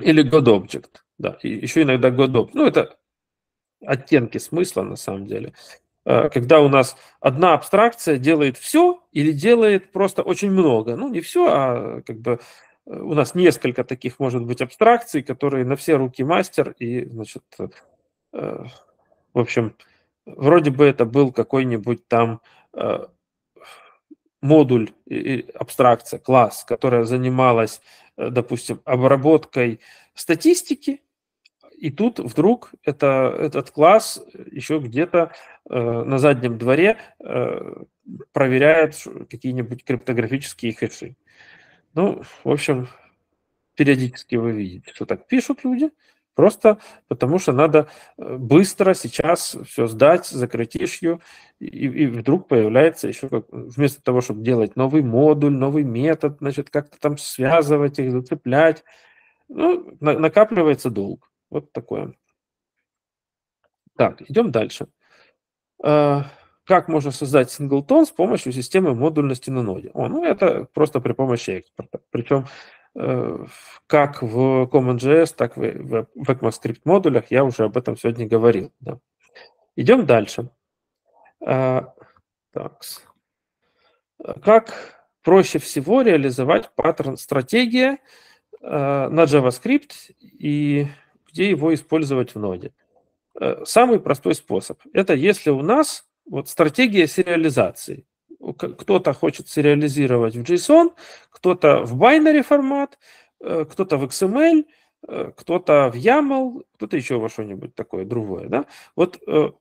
или God Object, да, и еще иногда God Object, ну это оттенки смысла на самом деле, э, когда у нас одна абстракция делает все или делает просто очень много, ну не все, а как бы э, у нас несколько таких, может быть, абстракций, которые на все руки мастер, и, значит, э, в общем, вроде бы это был какой-нибудь там э, модуль, абстракция, класс, которая занималась, э, допустим, обработкой статистики, и тут вдруг это, этот класс еще где-то э, на заднем дворе э, проверяет какие-нибудь криптографические хэши. Ну, в общем, периодически вы видите, что так пишут люди, Просто потому что надо э, быстро сейчас все сдать за ее, и, и вдруг появляется еще, как, вместо того, чтобы делать новый модуль, новый метод, значит, как-то там связывать их, зацеплять, ну, на, накапливается долг. Вот такое. Так, идем дальше. А, как можно создать синглтон с помощью системы модульности на ноде? О, ну, это просто при помощи экспорта. Причем Э, как в CommonJS, так и в ECMAScript модулях. Я уже об этом сегодня говорил. Да. Идем дальше. А, так. Как проще всего реализовать паттерн стратегия э, на JavaScript и где его использовать в ноде? Э, самый простой способ. Это если у нас вот стратегия сериализации. Ну, кто-то хочет сериализировать в JSON, кто-то в binary формат, э, кто-то в XML, э, кто-то в YAML, кто-то еще во что-нибудь такое другое. Да? Вот э,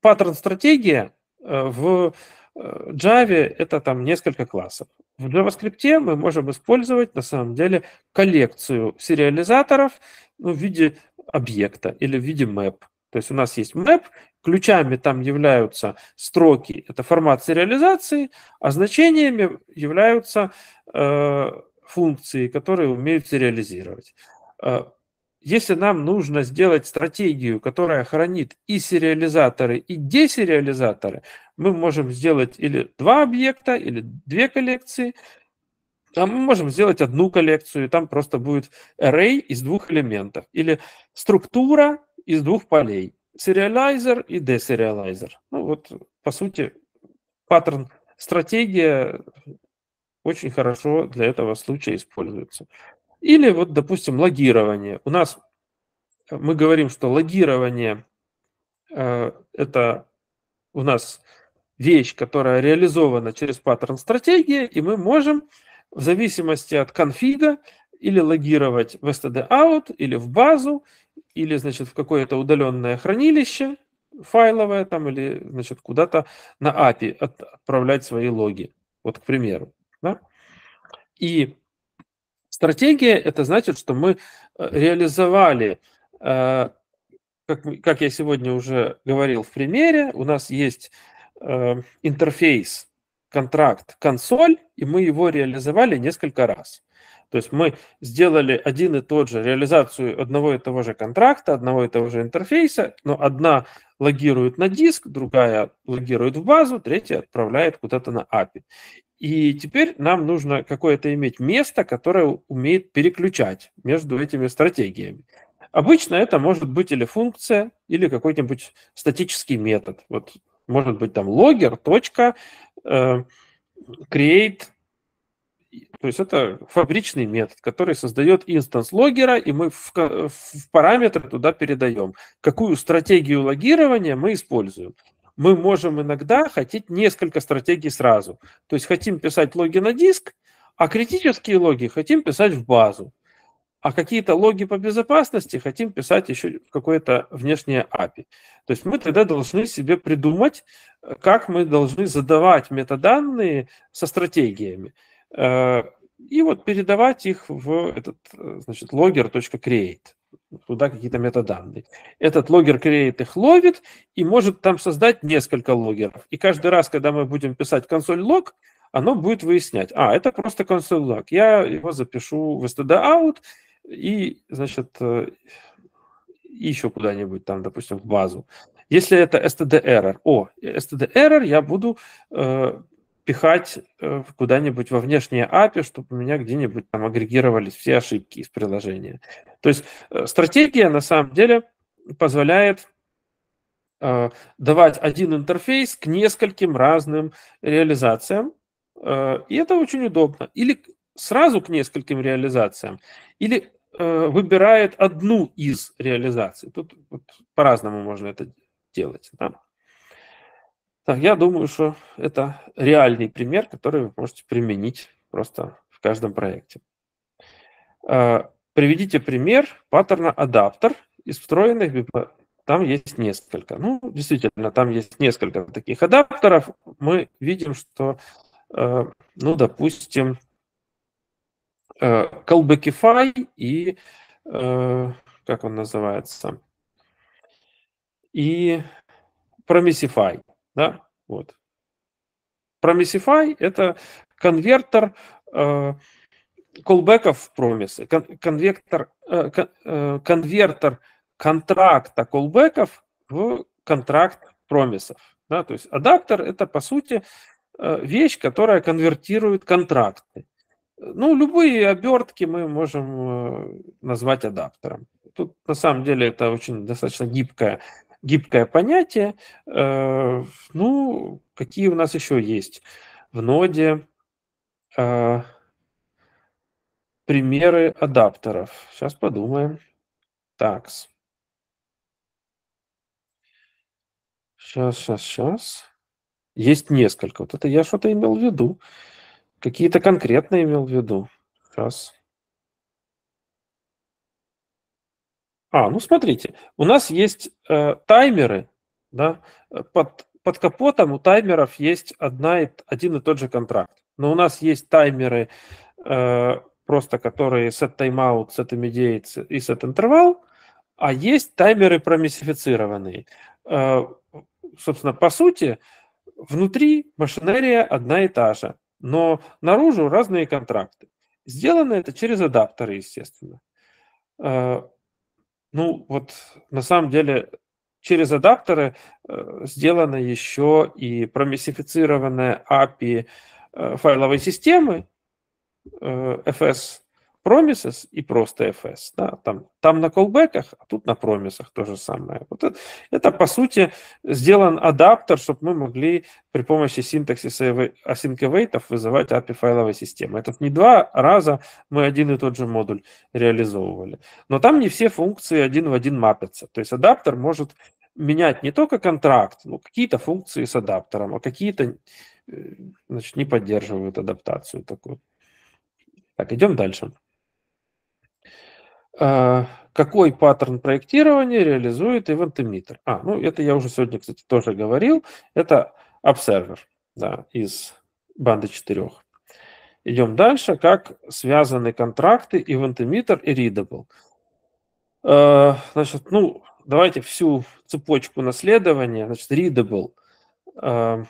паттерн стратегия в Java это там несколько классов. В JavaScript мы можем использовать на самом деле коллекцию сериализаторов ну, в виде объекта или в виде map. То есть у нас есть map, Ключами там являются строки, это формат сериализации, а значениями являются э, функции, которые умеют сериализировать. Э, если нам нужно сделать стратегию, которая хранит и сериализаторы, и десериализаторы, мы можем сделать или два объекта, или две коллекции, а мы можем сделать одну коллекцию, и там просто будет array из двух элементов, или структура из двух полей сериализер и десериализер. Ну вот, по сути, паттерн, стратегия очень хорошо для этого случая используется. Или вот, допустим, логирование. У нас э, мы говорим, что логирование э, это у нас вещь, которая реализована через паттерн стратегии, и мы можем в зависимости от конфига или логировать в std out или в базу, или, значит, в какое-то удаленное хранилище файловое там или, значит, куда-то на API отправлять свои логи. Вот, к примеру. Да? И стратегия – это значит, что мы э, реализовали, э, как, как я сегодня уже говорил в примере, у нас есть э, интерфейс, контракт, консоль, и мы его реализовали несколько раз. То есть мы сделали один и тот же, реализацию одного и того же контракта, одного и того же интерфейса, но одна логирует на диск, другая логирует в базу, третья отправляет куда-то на API. И теперь нам нужно какое-то иметь место, которое умеет переключать между этими стратегиями. Обычно это может быть или функция, или какой-нибудь статический метод. Вот может быть там логер, точка, э, create то есть это фабричный метод, который создает инстанс логера, и мы в, в параметры туда передаем, какую стратегию логирования мы используем. Мы можем иногда хотеть несколько стратегий сразу. То есть хотим писать логи на диск, а критические логи хотим писать в базу. А какие-то логи по безопасности хотим писать еще в какое-то внешнее API. То есть мы тогда должны себе придумать, э, как мы должны задавать метаданные со стратегиями. Э, и вот передавать их в этот, значит, logger.create, туда какие-то метаданные. Этот логер create их ловит и может там создать несколько логеров. И каждый раз, когда мы будем писать консоль лог, оно будет выяснять, а, это просто консоль лог, я его запишу в std и, значит, э, еще куда-нибудь там, допустим, в базу. Если это std error, о, std error я буду э, пихать э, куда-нибудь во внешние API, чтобы у меня где-нибудь там агрегировались все ошибки из приложения. То есть э, стратегия на самом деле позволяет э, давать один интерфейс к нескольким разным реализациям, и это очень удобно. Или сразу к нескольким реализациям, или выбирает одну из реализаций. Тут вот по-разному можно это делать. Так, я думаю, что это реальный пример, который вы можете применить просто в каждом проекте. Э, приведите пример паттерна адаптер из встроенных Там есть несколько. Ну, действительно, там есть несколько таких адаптеров. Мы видим, что, э, ну, допустим, Callbackify э, и, как он называется, и Promissify – да? Вот. Promissify – это конвертер э, колбеков в промисы, кон, э, кон, э, конвертер контракта колбеков в контракт промисов. Да? То есть адаптер – это, по сути, э, вещь, которая конвертирует контракты. Ну, любые обертки мы можем э, назвать адаптером. Тут, на самом деле, это очень достаточно гибкая гибкое понятие. Э, ну, какие у нас еще есть в ноде э, примеры адаптеров? Сейчас подумаем. Так, Сейчас, сейчас, сейчас. Есть несколько. Вот это я что-то имел в виду. Какие-то конкретно имел в виду. Сейчас. А, ну смотрите, у нас есть э, таймеры, да, э, под, под капотом у таймеров есть одна и, один и тот же контракт. Но у нас есть таймеры, э, просто которые set timeout, set immediate и set interval, а есть таймеры промиссифицированные. Э, собственно, по сути, внутри машинерия одна и та же, но наружу разные контракты. Сделано это через адаптеры, естественно. Э, ну вот на самом деле через адаптеры э, сделано еще и промиссифицированная API э, файловой системы э, FS Promises и просто FS. Да? Там, там на колбеках, а тут на промисах то же самое. Вот это, это, по сути, сделан адаптер, чтобы мы могли при помощи синтаксиса async вызывать API файловой системы. Это не два раза мы один и тот же модуль реализовывали. Но там не все функции один в один мапятся. То есть адаптер может менять не только контракт, но какие-то функции с адаптером, а какие-то э, значит, не поддерживают адаптацию такую. Так, идем дальше. А, какой паттерн проектирования реализует Event Emitter. А, ну это я уже сегодня, кстати, тоже говорил. Это Observer да, из банды четырех. Идем дальше, как связаны контракты Event Emitter и Readable. А, значит, ну, давайте всю цепочку наследования, значит, Readable а,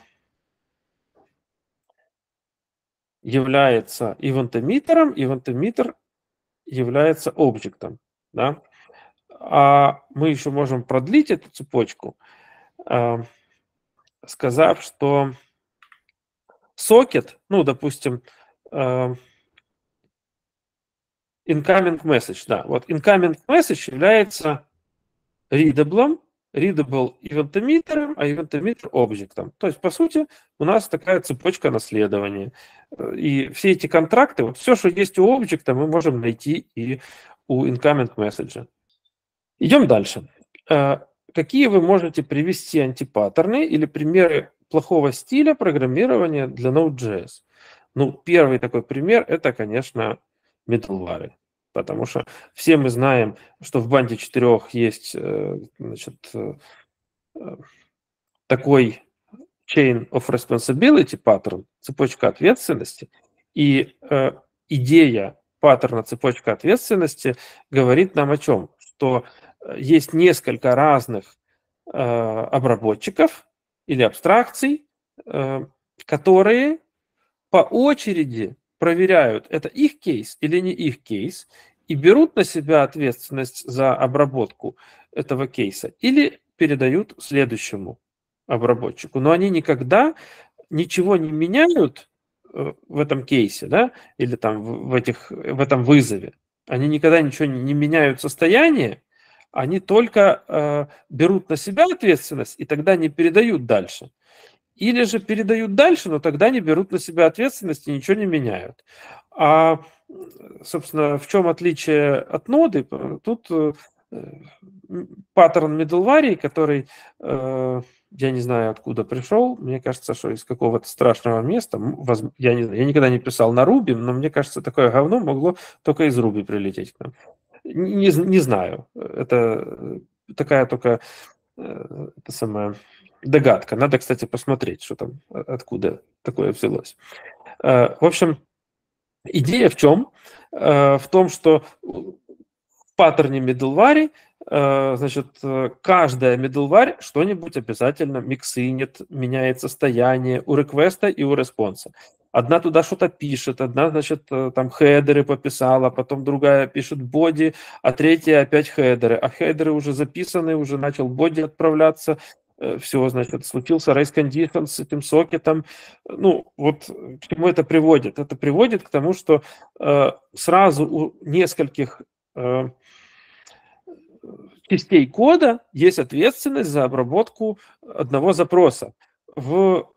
является Event Emitter, Event Emitter является объектом. Да? А мы еще можем продлить эту цепочку, эм, сказав, что сокет, ну, допустим, эм, incoming message, да, вот incoming message является readable, readable ивентомитером, а ивентомитер объектом. То есть, по сути, у нас такая цепочка наследования. Э, и все эти контракты, вот все, что есть у объекта, мы можем найти и у incoming message. Идем дальше. Э, какие вы можете привести антипаттерны или примеры плохого стиля программирования для Node.js? Ну, первый такой пример – это, конечно, middleware. Потому что все мы знаем, что в банде четырех есть э, значит, э, э, такой chain of responsibility паттерн, цепочка ответственности, и идея паттерна цепочка ответственности говорит нам о чем? Что есть несколько разных обработчиков или абстракций, которые по очереди проверяют, это их кейс или не их кейс, и берут на себя ответственность за обработку этого кейса, или передают следующему обработчику. Но они никогда ничего не меняют э, в этом кейсе, да, или там в, этих, в этом вызове. Они никогда ничего не не меняют состояние, они только э, берут на себя ответственность и тогда не передают дальше. Или же передают дальше, но тогда не берут на себя ответственность и ничего не меняют. А, собственно, в чем отличие от ноды? Тут э, паттерн middleware, который э, я не знаю, откуда пришел. Мне кажется, что из какого-то страшного места. Я, не, я никогда не писал на Руби, но мне кажется, такое говно могло только из Руби прилететь к нам. Не, не знаю. Это такая только э, это самая догадка. Надо, кстати, посмотреть, что там, а, откуда такое взялось. Э, в общем, идея в чем? Э, в том, что в паттерне middleware, э, значит, каждая middleware что-нибудь обязательно миксинет, меняет состояние у реквеста и у респонса. Одна туда что-то пишет, одна, значит, там хедеры пописала, а потом другая пишет боди, а третья опять хедеры. А хедеры уже записаны, уже начал боди отправляться, Э, все, значит, случился race condition с этим сокетом. Ну, вот к чему это приводит? Это приводит к тому, что э, сразу у нескольких э, частей кода есть ответственность за обработку одного запроса. В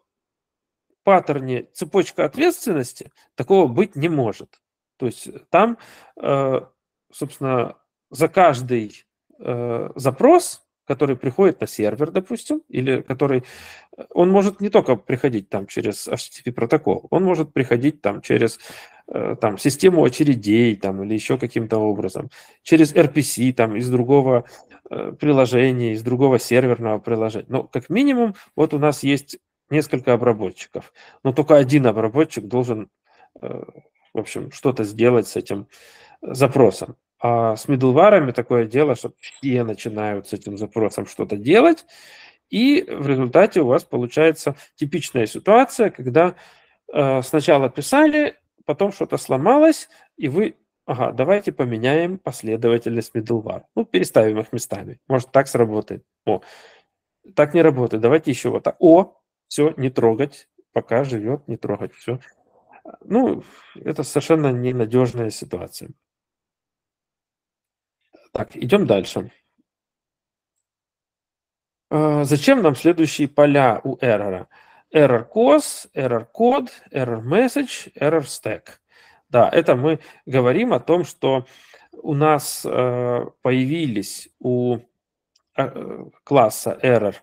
паттерне цепочка ответственности такого быть не может. То есть там, э, собственно, за каждый э, запрос который приходит на сервер, допустим, или который... Э, он может не только приходить там через HTTP протокол, он может приходить там через э, там, систему очередей там, или еще каким-то образом, через RPC там, из другого э, приложения, из другого серверного приложения. Но как минимум вот у нас есть несколько обработчиков, но только один обработчик должен, в общем, что-то сделать с этим запросом. А с middleware такое дело, что все начинают с этим запросом что-то делать, и в результате у вас получается типичная ситуация, когда э, сначала писали, потом что-то сломалось, и вы, ага, давайте поменяем последовательность middleware. Ну, переставим их местами. Может, так сработает. О, так не работает. Давайте еще вот так. О, все, не трогать. Пока живет, не трогать. Все. Ну, это совершенно ненадежная ситуация. Так, идем дальше. А, зачем нам следующие поля у error? Error cause, error code, error message, error stack. Да, это мы говорим о том, что у нас э, появились у э, класса error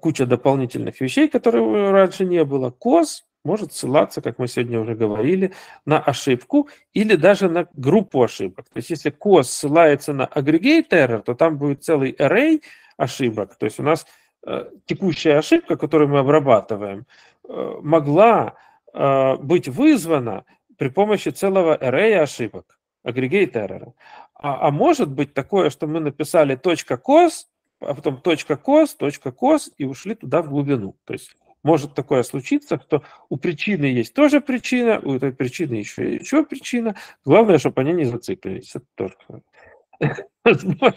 куча дополнительных вещей, которые раньше не было. Cause может ссылаться, как мы сегодня уже говорили, на ошибку или даже на группу ошибок. То есть если COS ссылается на aggregate error, то там будет целый array ошибок. То есть у нас э, текущая ошибка, которую мы обрабатываем, э, могла э, быть вызвана при помощи целого array ошибок, aggregate error. А, а может быть такое, что мы написали .cos, а потом .cos, .cos и ушли туда в глубину. То есть может такое случиться, что у причины есть тоже причина, у этой причины еще еще причина. Главное, чтобы они не зациклились. Это тоже возможно.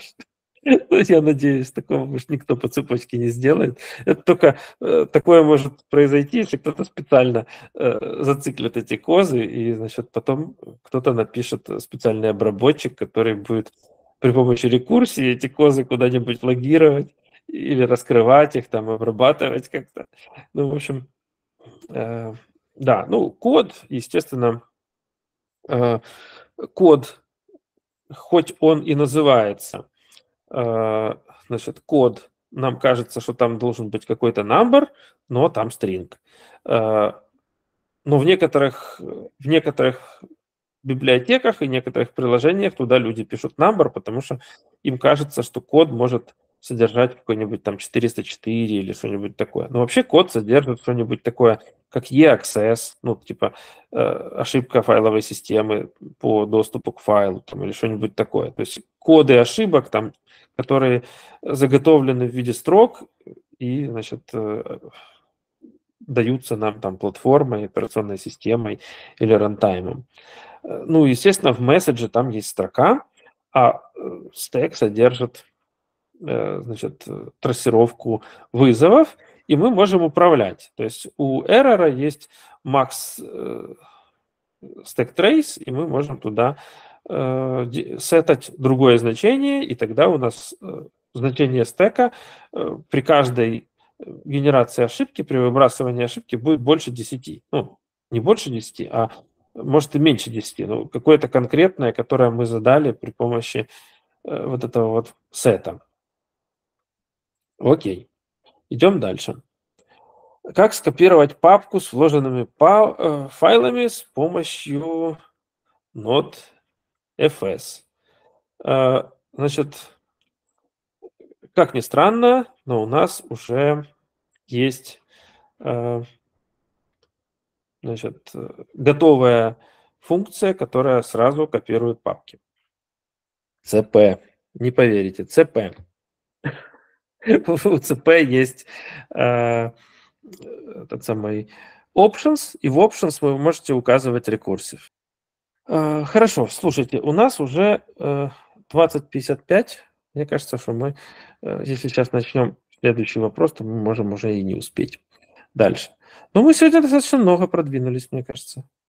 Я надеюсь, такого уж никто по цепочке не сделает. Это только э, такое может произойти, если кто-то специально э, зациклит эти козы, и значит, потом кто-то напишет специальный обработчик, который будет при помощи рекурсии эти козы куда-нибудь логировать, или раскрывать их, там, обрабатывать как-то. Ну, в общем, э, да, ну, код, естественно, э, код, хоть он и называется, э, значит, код, нам кажется, что там должен быть какой-то number, но там string. Э, но в некоторых, в некоторых библиотеках и некоторых приложениях туда люди пишут number, потому что им кажется, что код может содержать какой-нибудь там 404 или что-нибудь такое. Но ну, вообще код содержит что-нибудь такое, как e-access, ну, типа э, ошибка файловой системы по доступу к файлу там, или что-нибудь такое. То есть коды ошибок, там, которые заготовлены в виде строк и, значит, э, даются нам там платформой, операционной системой или рантаймом. Э, ну, естественно, в месседже там есть строка, а э, стек содержит Э, значит, трассировку вызовов, и мы можем управлять. То есть у error есть max stack trace, и мы можем туда э, сетать другое значение, и тогда у нас э, значение стека при каждой генерации ошибки, при выбрасывании ошибки будет больше 10. Ну, не больше 10, а может и меньше 10. Ну, какое-то конкретное, которое мы задали при помощи вот этого вот сета. Окей. Идем дальше. Как скопировать папку с вложенными э, файлами с помощью Node.fs? Э, значит, как ни странно, но у нас уже есть э, значит, готовая функция, которая сразу копирует папки. cp, Не поверите, cp. В ЦП есть э, этот самый options, и в options вы можете указывать рекурсив. Э, хорошо, слушайте, у нас уже э, 20.55. Мне кажется, что мы, э, если сейчас начнем следующий вопрос, то мы можем уже и не успеть дальше. Но ну, мы сегодня достаточно много продвинулись, мне кажется.